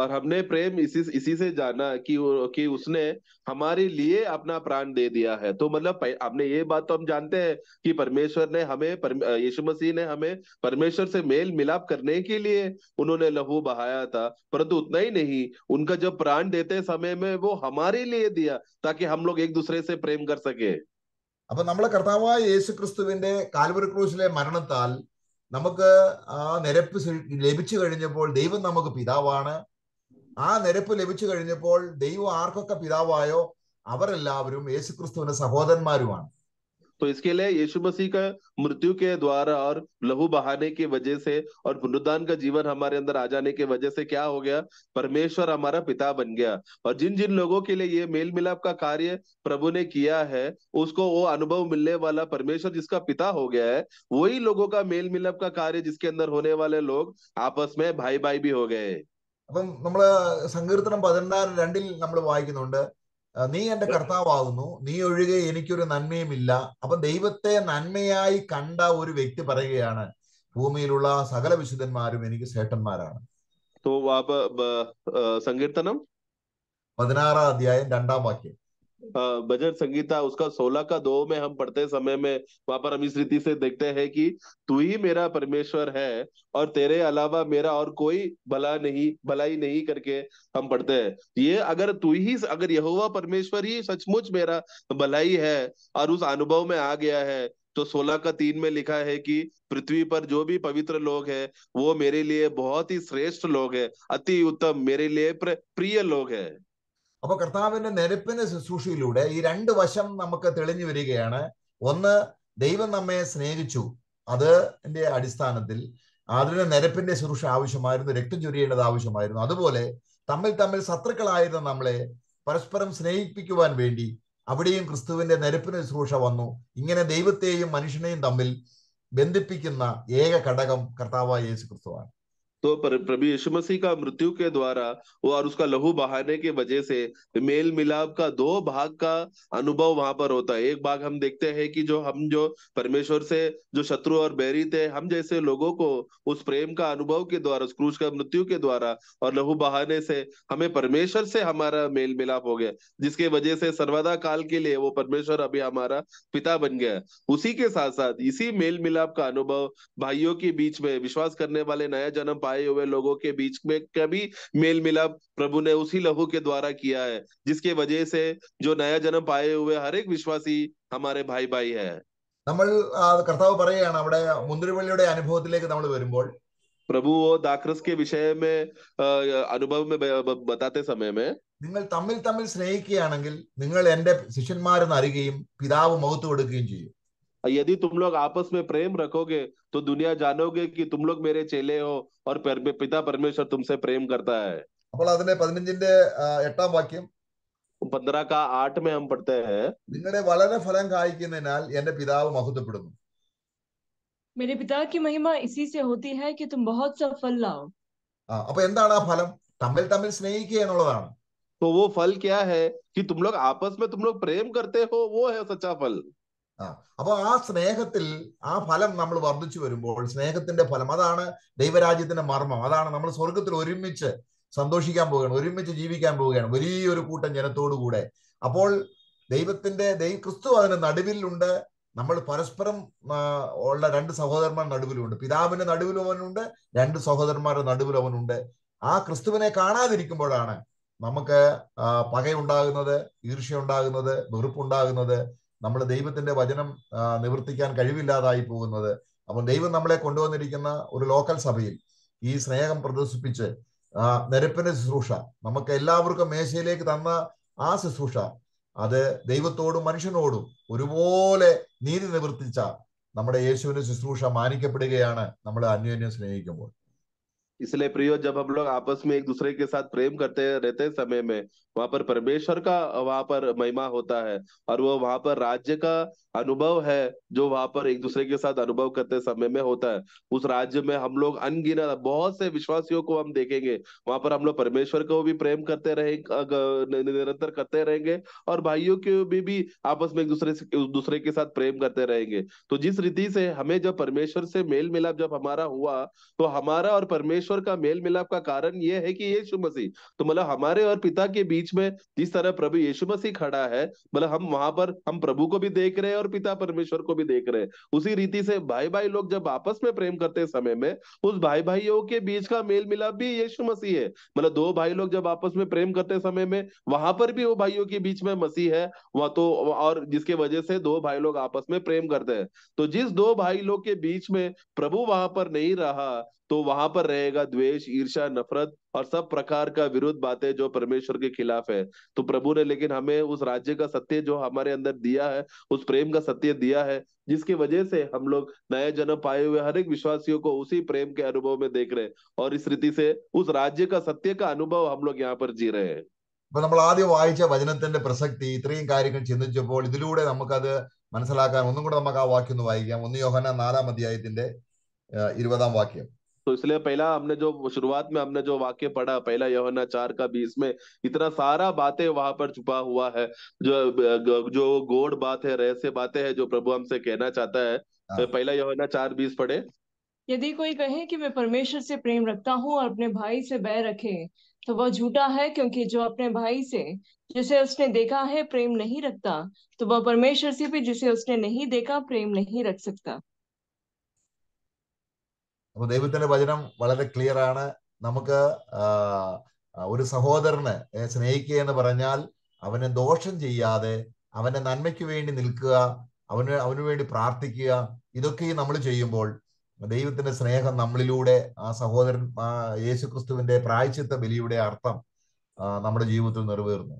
और हमने प्रेम इसी इसी से जाना कि कि उसने हमारे लिए अपना प्राण दे दिया है तो मतलब हमने ये बात तो हम जानते हैं कि परमेश्वर ने हमें पर, यीशु मसीह ने हमें परमेश्वर से मेल मिलाप करने के लिए उन्होंने लहू बहाया था परंतु उतना ही नहीं उनका जब प्राण देते समय में वो हमारे लिए दिया ताकि हम लोग एक दूसरे से प्रेम कर सके അപ്പൊ നമ്മളെ കർത്താവായ യേശു ക്രിസ്തുവിന്റെ കാൽവറി ക്രൂസിലെ മരണത്താൽ നമുക്ക് ആ നിരപ്പ് ലഭിച്ചു കഴിഞ്ഞപ്പോൾ ദൈവം നമുക്ക് പിതാവാണ് ആ നിരപ്പ് ലഭിച്ചു കഴിഞ്ഞപ്പോൾ ദൈവം ആർക്കൊക്കെ പിതാവായോ അവരെല്ലാവരും യേശുക്രിസ്തുവിന്റെ സഹോദരന്മാരുമാണ് तो इसके लिए यीशु मसीह का मृत्यु के द्वारा और लहू बहाने की वजह से और पुनरुद्धान का जीवन हमारे अंदर आ जाने की वजह से क्या हो गया परमेश्वर हमारा पिता बन गया और जिन जिन लोगों के लिए ये मेल मिलाप का कार्य प्रभु ने किया है उसको वो अनुभव मिलने वाला परमेश्वर जिसका पिता हो गया है वही लोगों का मेल मिलाप का कार्य जिसके अंदर होने वाले लोग आपस में भाई भाई भी हो गए അപ്പം നമ്മൾ സങ്കീർത്തനം പതിനെണ്ണായിരം രണ്ടിൽ നമ്മൾ വായിക്കുന്നുണ്ട് നീ എന്റെ കർത്താവാകുന്നു നീ ഒഴികെ എനിക്കൊരു നന്മയുമില്ല അപ്പം ദൈവത്തെ നന്മയായി കണ്ട ഒരു വ്യക്തി പറയുകയാണ് ഭൂമിയിലുള്ള സകല വിശുദ്ധന്മാരും എനിക്ക് ശേഷന്മാരാണ് സങ്കീർത്തനം പതിനാറാം അധ്യായം രണ്ടാം വാക്യം भजन संगीता उसका सोलह का दो में हम पढ़ते समय में वहां पर हम इस रीति से देखते हैं कि तू ही मेरा परमेश्वर है और तेरे अलावा मेरा और कोई भला नहीं भलाई नहीं करके हम पढ़ते हैं ये अगर तू ही अगर यहोवा परमेश्वर ही सचमुच मेरा भलाई है और उस अनुभव में आ गया है तो सोलह का तीन में लिखा है कि पृथ्वी पर जो भी पवित्र लोग हैं वो मेरे लिए बहुत ही श्रेष्ठ लोग हैं अति उत्तम मेरे लिए प्रिय लोग हैं അപ്പൊ കർത്താവിന്റെ നെരുപ്പിന് ശുശ്രൂഷയിലൂടെ ഈ രണ്ട് വശം നമുക്ക് തെളിഞ്ഞു വരികയാണ് ഒന്ന് ദൈവം നമ്മെ സ്നേഹിച്ചു അതിന്റെ അടിസ്ഥാനത്തിൽ അതിന് നിരപ്പിന്റെ ശുശ്രൂഷ ആവശ്യമായിരുന്നു രക്തം ചൊരിയേണ്ടത് ആവശ്യമായിരുന്നു അതുപോലെ തമ്മിൽ തമ്മിൽ ശത്രുക്കളായിരുന്ന നമ്മളെ പരസ്പരം സ്നേഹിപ്പിക്കുവാൻ വേണ്ടി അവിടെയും ക്രിസ്തുവിന്റെ നെരപ്പിന് ശുശ്രൂഷ വന്നു ഇങ്ങനെ ദൈവത്തെയും മനുഷ്യനെയും തമ്മിൽ ബന്ധിപ്പിക്കുന്ന ഏക ഘടകം കർത്താവായ യേശു ക്രിസ്തുവാണ് तो प्रभु यीशु मसीह का मृत्यु के द्वारा और उसका लहू बहाने के वजह से मेल मिलाप का दो भाग का अनुभव वहां पर होता है एक भाग हम देखते हैं कि जो हम जो परमेश्वर से जो शत्रु और बैरी थे हम जैसे लोगों को उस प्रेम का अनुभव के द्वारा उस क्रूज का मृत्यु के द्वारा और लहू बहाने से हमें परमेश्वर से हमारा मेल मिलाप हो गया जिसके वजह से सर्वदा काल के लिए वो परमेश्वर अभी हमारा पिता बन गया उसी के साथ साथ इसी मेल मिलाप का अनुभव भाइयों के बीच में विश्वास करने वाले नया जन्म पा आए हुए लोगों के बीच में कभी मेल मिलाप प्रभु ने उसी लहू के द्वारा किया है जिसके वजह से जो नया जन्म पाए हुए हर एक विश्वासी हमारे भाई भाई है നമ്മൾ കർത്താവ് പറയുകയാണ് അവിടെ മുന്തിരിവള്ളിയുടെ അനുഭവത്തിലേക്ക് നമ്മൾ വരുമ്പോൾ പ്രഭു ഓ ദാക്രസ് വിഷയമേ അനുഭവം ബതാത്തെ സമയമേ നിങ്ങൾ തമ്മിൽ തമ്മിൽ സ്നേഹിക്കുകയാണെങ്കിൽ നിങ്ങൾ എന്റെ ശിഷ്യന്മാരെന്ന് അറിയുകയും പിതാവ് മുഖത്ത് കൊടുക്കുകയും ചെയ്യും यदि तुम लोग आपस में प्रेम रखोगे तो दुनिया जानोगे कि तुम लोग मेरे चेले हो और पिता परमेश्वर तुमसे प्रेम करता है पंद्रह का आठ में हम पढ़ते हैं मेरे पिता की महिमा इसी से होती है कि तुम बहुत सा फल लाओ അപ്പൊ എന്താണ് ആ तो वो फल क्या है कि तुम लोग आपस में तुम लोग प्रेम करते हो वो है सच्चा फल ആ അപ്പൊ ആ സ്നേഹത്തിൽ ആ ഫലം നമ്മൾ വർദ്ധിച്ചു വരുമ്പോൾ സ്നേഹത്തിന്റെ ഫലം അതാണ് ദൈവരാജ്യത്തിന്റെ മർമ്മം അതാണ് നമ്മൾ സ്വർഗത്തിൽ ഒരുമിച്ച് സന്തോഷിക്കാൻ പോവുകയാണ് ഒരുമിച്ച് ജീവിക്കാൻ പോവുകയാണ് വലിയൊരു കൂട്ടം ജനത്തോടു കൂടെ അപ്പോൾ ദൈവത്തിന്റെ ദൈവ ക്രിസ്തു അതിന് നടുവിലുണ്ട് നമ്മൾ പരസ്പരം ഉള്ള രണ്ട് സഹോദരന്മാരുടെ നടുവിലുണ്ട് പിതാവിന്റെ നടുവിലും അവനുണ്ട് രണ്ട് സഹോദരന്മാരുടെ നടുവിലവനുണ്ട് അവനുണ്ട് ആ ക്രിസ്തുവിനെ കാണാതിരിക്കുമ്പോഴാണ് നമുക്ക് പകയുണ്ടാകുന്നത് ഈർഷ്യ ഉണ്ടാകുന്നത് വെറുപ്പുണ്ടാകുന്നത് നമ്മൾ ദൈവത്തിന്റെ വചനം നിവർത്തിക്കാൻ കഴിവില്ലാതായി പോകുന്നത് അപ്പം ദൈവം നമ്മളെ കൊണ്ടുവന്നിരിക്കുന്ന ഒരു ലോക്കൽ സഭയിൽ ഈ സ്നേഹം പ്രദർശിപ്പിച്ച് നിരപ്പിന്റെ ശുശ്രൂഷ നമുക്ക് എല്ലാവർക്കും മേശയിലേക്ക് തന്ന ആ ശുശ്രൂഷ അത് ദൈവത്തോടും മനുഷ്യനോടും ഒരുപോലെ നീതി നിവർത്തിച്ച നമ്മുടെ യേശുവിന്റെ ശുശ്രൂഷ മാനിക്കപ്പെടുകയാണ് നമ്മൾ അന്യോന്യം സ്നേഹിക്കുമ്പോൾ इसलिए प्रियो जब हम लोग आपस में एक दूसरे के साथ प्रेम करते रहते समय में वहां पर परमेश्वर का वहां पर महिमा होता है और वो वहां पर राज्य का अनुभव है जो वहां पर एक दूसरे के साथ अनुभव करते समय में होता है उस राज्य में हम लोग अनगिनत बहुत से विश्वासियों को हम देखेंगे वहां पर हम लोग परमेश्वर को भी प्रेम करते रहे निरंतर करते रहेंगे और भाइयों के भी, भी आपस में एक दूसरे से दूसरे के साथ प्रेम करते रहेंगे तो जिस रीति से हमें जब परमेश्वर से मेल मिलाप जब हमारा हुआ तो हमारा और परमेश्वर का मेल मिलाप का कारण यह है कि यीशु मसीह तो मतलब हमारे और पिता के बीच में जिस तरह प्रभु यीशु मसीह खड़ा है मतलब हम वहां पर हम प्रभु को भी देख रहे हैं और पिता परमेश्वर को भी देख रहे हैं उसी रीति से भाई भाई लोग जब आपस में प्रेम करते समय में उस भाई भाइयों के बीच का मेल मिलाप भी यीशु मसीह है मतलब दो भाई लोग जब आपस में प्रेम करते समय में वहां पर भी वो भाइयों के बीच में मसीह है वह तो और जिसके वजह से दो भाई लोग आपस में प्रेम करते हैं तो जिस दो भाई लोग के बीच में प्रभु वहां पर नहीं रहा तो वहां पर रहेगा द्वेष ईर्षा नफरत और सब प्रकार का विरोध बातें जो परमेश्वर के खिलाफ है तो प्रभु ने लेकिन हमें उस राज्य का सत्य जो हमारे अंदर दिया है उस प्रेम का सत्य दिया है जिसकी वजह से हम लोग नए जन्म पाए हुए हर एक विश्वासियों को उसी प्रेम के अनुभव में देख रहे हैं और इस रीति से उस राज्य का सत्य का अनुभव हम लोग यहाँ पर जी रहे हैं ഇപ്പൊ നമ്മൾ ആദ്യം വായിച്ച വചനത്തിന്റെ പ്രസക്തി ഇത്രയും കാര്യങ്ങൾ ചിന്തിച്ചപ്പോൾ ഇതിലൂടെ നമുക്കത് മനസ്സിലാക്കാൻ ഒന്നും കൂടെ നമുക്ക് ആ വാക്യം ഒന്ന് വായിക്കാം ഒന്ന് യോഹന നാലാം അധ്യായത്തിന്റെ ഇരുപതാം വാക്യം तो इसलिए पहला हमने जो शुरुआत में हमने जो वाक्य पढ़ा पहला यहोना चार का बीस में इतना सारा बातें वहां पर छुपा हुआ है जो जो गोड़ बात है रहस्य बातें है जो प्रभु हमसे कहना चाहता है हाँ। तो पहला यहोना चार बीस पढ़े यदि कोई कहे कि मैं परमेश्वर से प्रेम रखता हूँ और अपने भाई से बैर रखे तो वह झूठा है क्योंकि जो अपने भाई से जिसे उसने देखा है प्रेम नहीं रखता तो वह परमेश्वर से भी जिसे उसने नहीं देखा प्रेम नहीं रख सकता അപ്പൊ ദൈവത്തിന്റെ വചനം വളരെ ക്ലിയർ ആണ് നമുക്ക് ഒരു സഹോദരന് സ്നേഹിക്കുക എന്ന് പറഞ്ഞാൽ അവനെ ദോഷം ചെയ്യാതെ അവന്റെ നന്മയ്ക്ക് വേണ്ടി നിൽക്കുക അവന് അവന് വേണ്ടി പ്രാർത്ഥിക്കുക ഇതൊക്കെ നമ്മൾ ചെയ്യുമ്പോൾ ദൈവത്തിന്റെ സ്നേഹം നമ്മളിലൂടെ ആ സഹോദരൻ ക്രിസ്തുവിന്റെ പ്രായച്ചിത്ത ബലിയുടെ അർത്ഥം നമ്മുടെ ജീവിതത്തിൽ നിറവേറുന്നു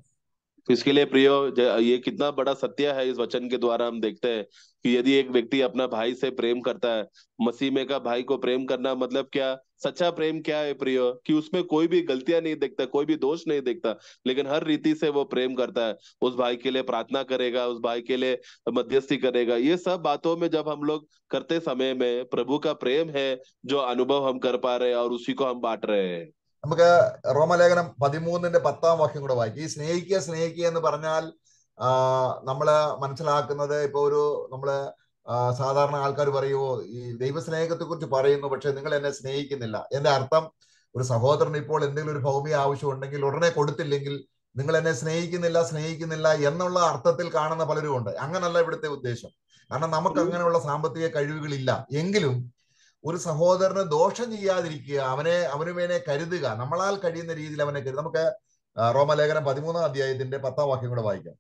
इसके പ്രിയോ प्रियो ये कितना बड़ा सत्य है इस वचन के द्वारा हम देखते हैं कि यदि एक व्यक्ति अपना भाई से प्रेम करता है मसीह में का भाई को प्रेम करना मतलब क्या सच्चा प्रेम क्या है प्रियो कि उसमें कोई भी गलतियां नहीं देखता कोई भी दोष नहीं देखता लेकिन हर रीति से वो प्रेम करता है उस भाई के लिए प्रार्थना करेगा उस भाई के लिए मध्यस्थी करेगा ये सब बातों में जब हम लोग करते समय में प्रभु का प्रेम है जो अनुभव हम कर पा रहे हैं और उसी को हम बांट रहे हैं നമുക്ക് റോമലേഖനം പതിമൂന്നിന്റെ പത്താം വാക്യം കൂടെ വായിക്കും ഈ സ്നേഹിക്കുക സ്നേഹിക്കുക എന്ന് പറഞ്ഞാൽ നമ്മൾ മനസ്സിലാക്കുന്നത് ഇപ്പൊ ഒരു നമ്മള് സാധാരണ ആൾക്കാർ പറയുമോ ഈ ദൈവസ്നേഹത്തെ കുറിച്ച് പറയുന്നു പക്ഷെ നിങ്ങൾ എന്നെ സ്നേഹിക്കുന്നില്ല എന്റെ അർത്ഥം ഒരു സഹോദരൻ ഇപ്പോൾ എന്തെങ്കിലും ഒരു ഭൗമിക ആവശ്യം ഉണ്ടെങ്കിൽ ഉടനെ കൊടുത്തില്ലെങ്കിൽ നിങ്ങൾ എന്നെ സ്നേഹിക്കുന്നില്ല സ്നേഹിക്കുന്നില്ല എന്നുള്ള അർത്ഥത്തിൽ കാണുന്ന പലരും ഉണ്ട് അങ്ങനല്ല ഇവിടുത്തെ ഉദ്ദേശം കാരണം നമുക്ക് അങ്ങനെയുള്ള സാമ്പത്തിക കഴിവുകളില്ല എങ്കിലും ഒരു സഹോദരന് ദോഷം ചെയ്യാതിരിക്കുക അവനെ അവനുമേനെ കരുതുക നമ്മളാൽ കഴിയുന്ന രീതിയിൽ അവനെ കരുതുക നമുക്ക് റോമലേഖനം പതിമൂന്നാം അധ്യായത്തിന്റെ പത്താം വാക്യം കൂടെ വായിക്കാം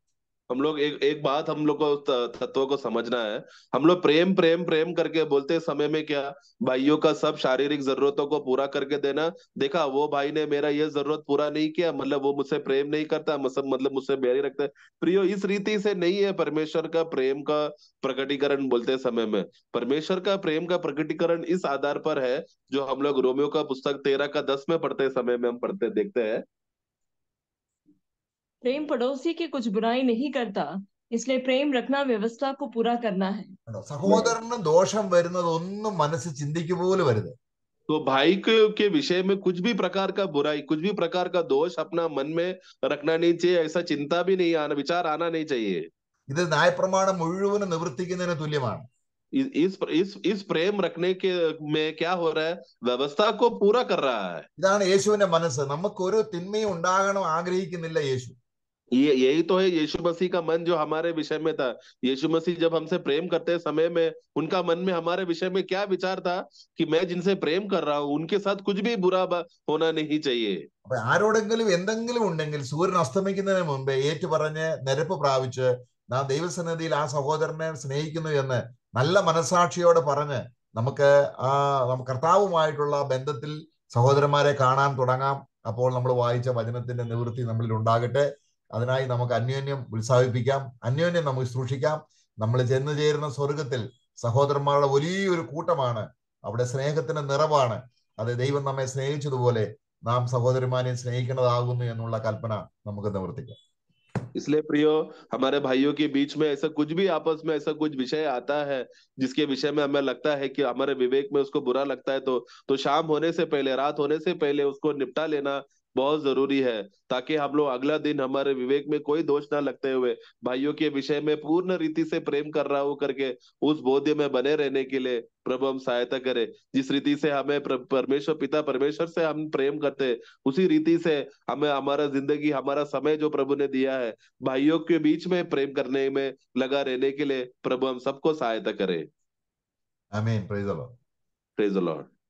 हम लोग एक एक बात हम लोग को तत्व को समझना है हम लोग प्रेम प्रेम प्रेम करके बोलते समय में क्या भाइयों का सब शारीरिक जरूरतों को पूरा करके देना देखा वो भाई ने मेरा ये जरूरत पूरा नहीं किया मतलब वो मुझसे प्रेम नहीं करता मतलब मतलब मुझसे बैरी रखता है प्रियो इस रीति से नहीं है परमेश्वर का प्रेम का प्रकटीकरण बोलते समय में परमेश्वर का प्रेम का प्रकटीकरण इस आधार पर है जो हम लोग रोमियो का पुस्तक तेरह का दस में पढ़ते समय में हम पढ़ते देखते हैं प्रेम पड़ोसी की कुछ बुराई नहीं करता इसलिए प्रेम रखना व्यवस्था को पूरा करना है സഹോദരനും ദോഷം വരുന്നതൊന്നും മനസ്സ് तो भाई के विषय में कुछ भी प्रकार का बुराई कुछ भी प्रकार का दोष अपना मन में रखना नहीं चाहिए ऐसा चिंता भी नहीं आना विचार आना नहीं चाहिए ഇത് ന്യായപ്രമാണം മുഴുവനും നിവർത്തിക്കുന്നതിന് इस इस इस प्रेम रखने के में क्या हो रहा है व्यवस्था को पूरा कर रहा है मन नमक മനസ്സ് आग्रह ഒരു ये यही तो है यीशु मसीह का मन जो हमारे विषय में था यीशु मसीह जब हमसे प्रेम करते समय में उनका मन में हमारे विषय में क्या विचार था कि मैं जिनसे प्रेम कर रहा हूँ उनके साथ कुछ भी बुरा होना नहीं चाहिए ആരോടെങ്കിലും എന്തെങ്കിലും ഉണ്ടെങ്കിൽ സൂര്യൻ അസ്തമിക്കുന്നതിന് മുമ്പേ ഏറ്റുപറഞ്ഞ് നിരപ്പ് പ്രാപിച്ച് നാം ദൈവസന്നിധിയിൽ ആ സഹോദരനെ സ്നേഹിക്കുന്നു എന്ന് നല്ല മനസാക്ഷിയോടെ പറഞ്ഞ് നമുക്ക് ആ കർത്താവുമായിട്ടുള്ള ബന്ധത്തിൽ സഹോദരന്മാരെ കാണാൻ തുടങ്ങാം അപ്പോൾ നമ്മൾ വായിച്ച വചനത്തിന്റെ നിവൃത്തി നമ്മളിൽ ഉണ്ടാകട്ടെ അതിനായി നമുക്ക് അന്യോന്യം ഉത്സാഹിപ്പിക്കാം അന്യോന്യം നമുക്ക് സൂക്ഷിക്കാം നമ്മൾ ചെന്നു ചേരുന്ന സ്വർഗത്തിൽ സഹോദരന്മാരുടെ വലിയൊരു കൂട്ടമാണ് അവിടെ സ്നേഹത്തിന്റെ നിറവാണ് അത് ദൈവം നമ്മെ സ്നേഹിച്ചതുപോലെ നാം സഹോദരന്മാരെയും സ്നേഹിക്കേണ്ടതാകുന്നു എന്നുള്ള കൽപ്പന നമുക്ക് നിവർത്തിക്കാം इसलिए प्रियो हमारे भाइयों के बीच में ऐसा कुछ भी आपस में ऐसा कुछ विषय आता है जिसके विषय में हमें लगता है कि हमारे विवेक में उसको बुरा लगता है तो तो शाम होने से पहले रात होने से पहले उसको निपटा लेना बहुत जरूरी है ताकि हम लोग अगला दिन हमारे विवेक में कोई दोष ना लगते हुए भाइयों के विषय में पूर्ण रीति से प्रेम कर रहा हो करके उस बोध में बने रहने के लिए प्रभु हम सहायता करे जिस रीति से हमें परमेश्वर पिता परमेश्वर से हम प्रेम करते उसी रीति से हमें हमारा जिंदगी हमारा समय जो प्रभु ने दिया है भाइयों के बीच में प्रेम करने में लगा रहने के लिए प्रभु हम सबको सहायता करे आमीन praise the Lord praise the Lord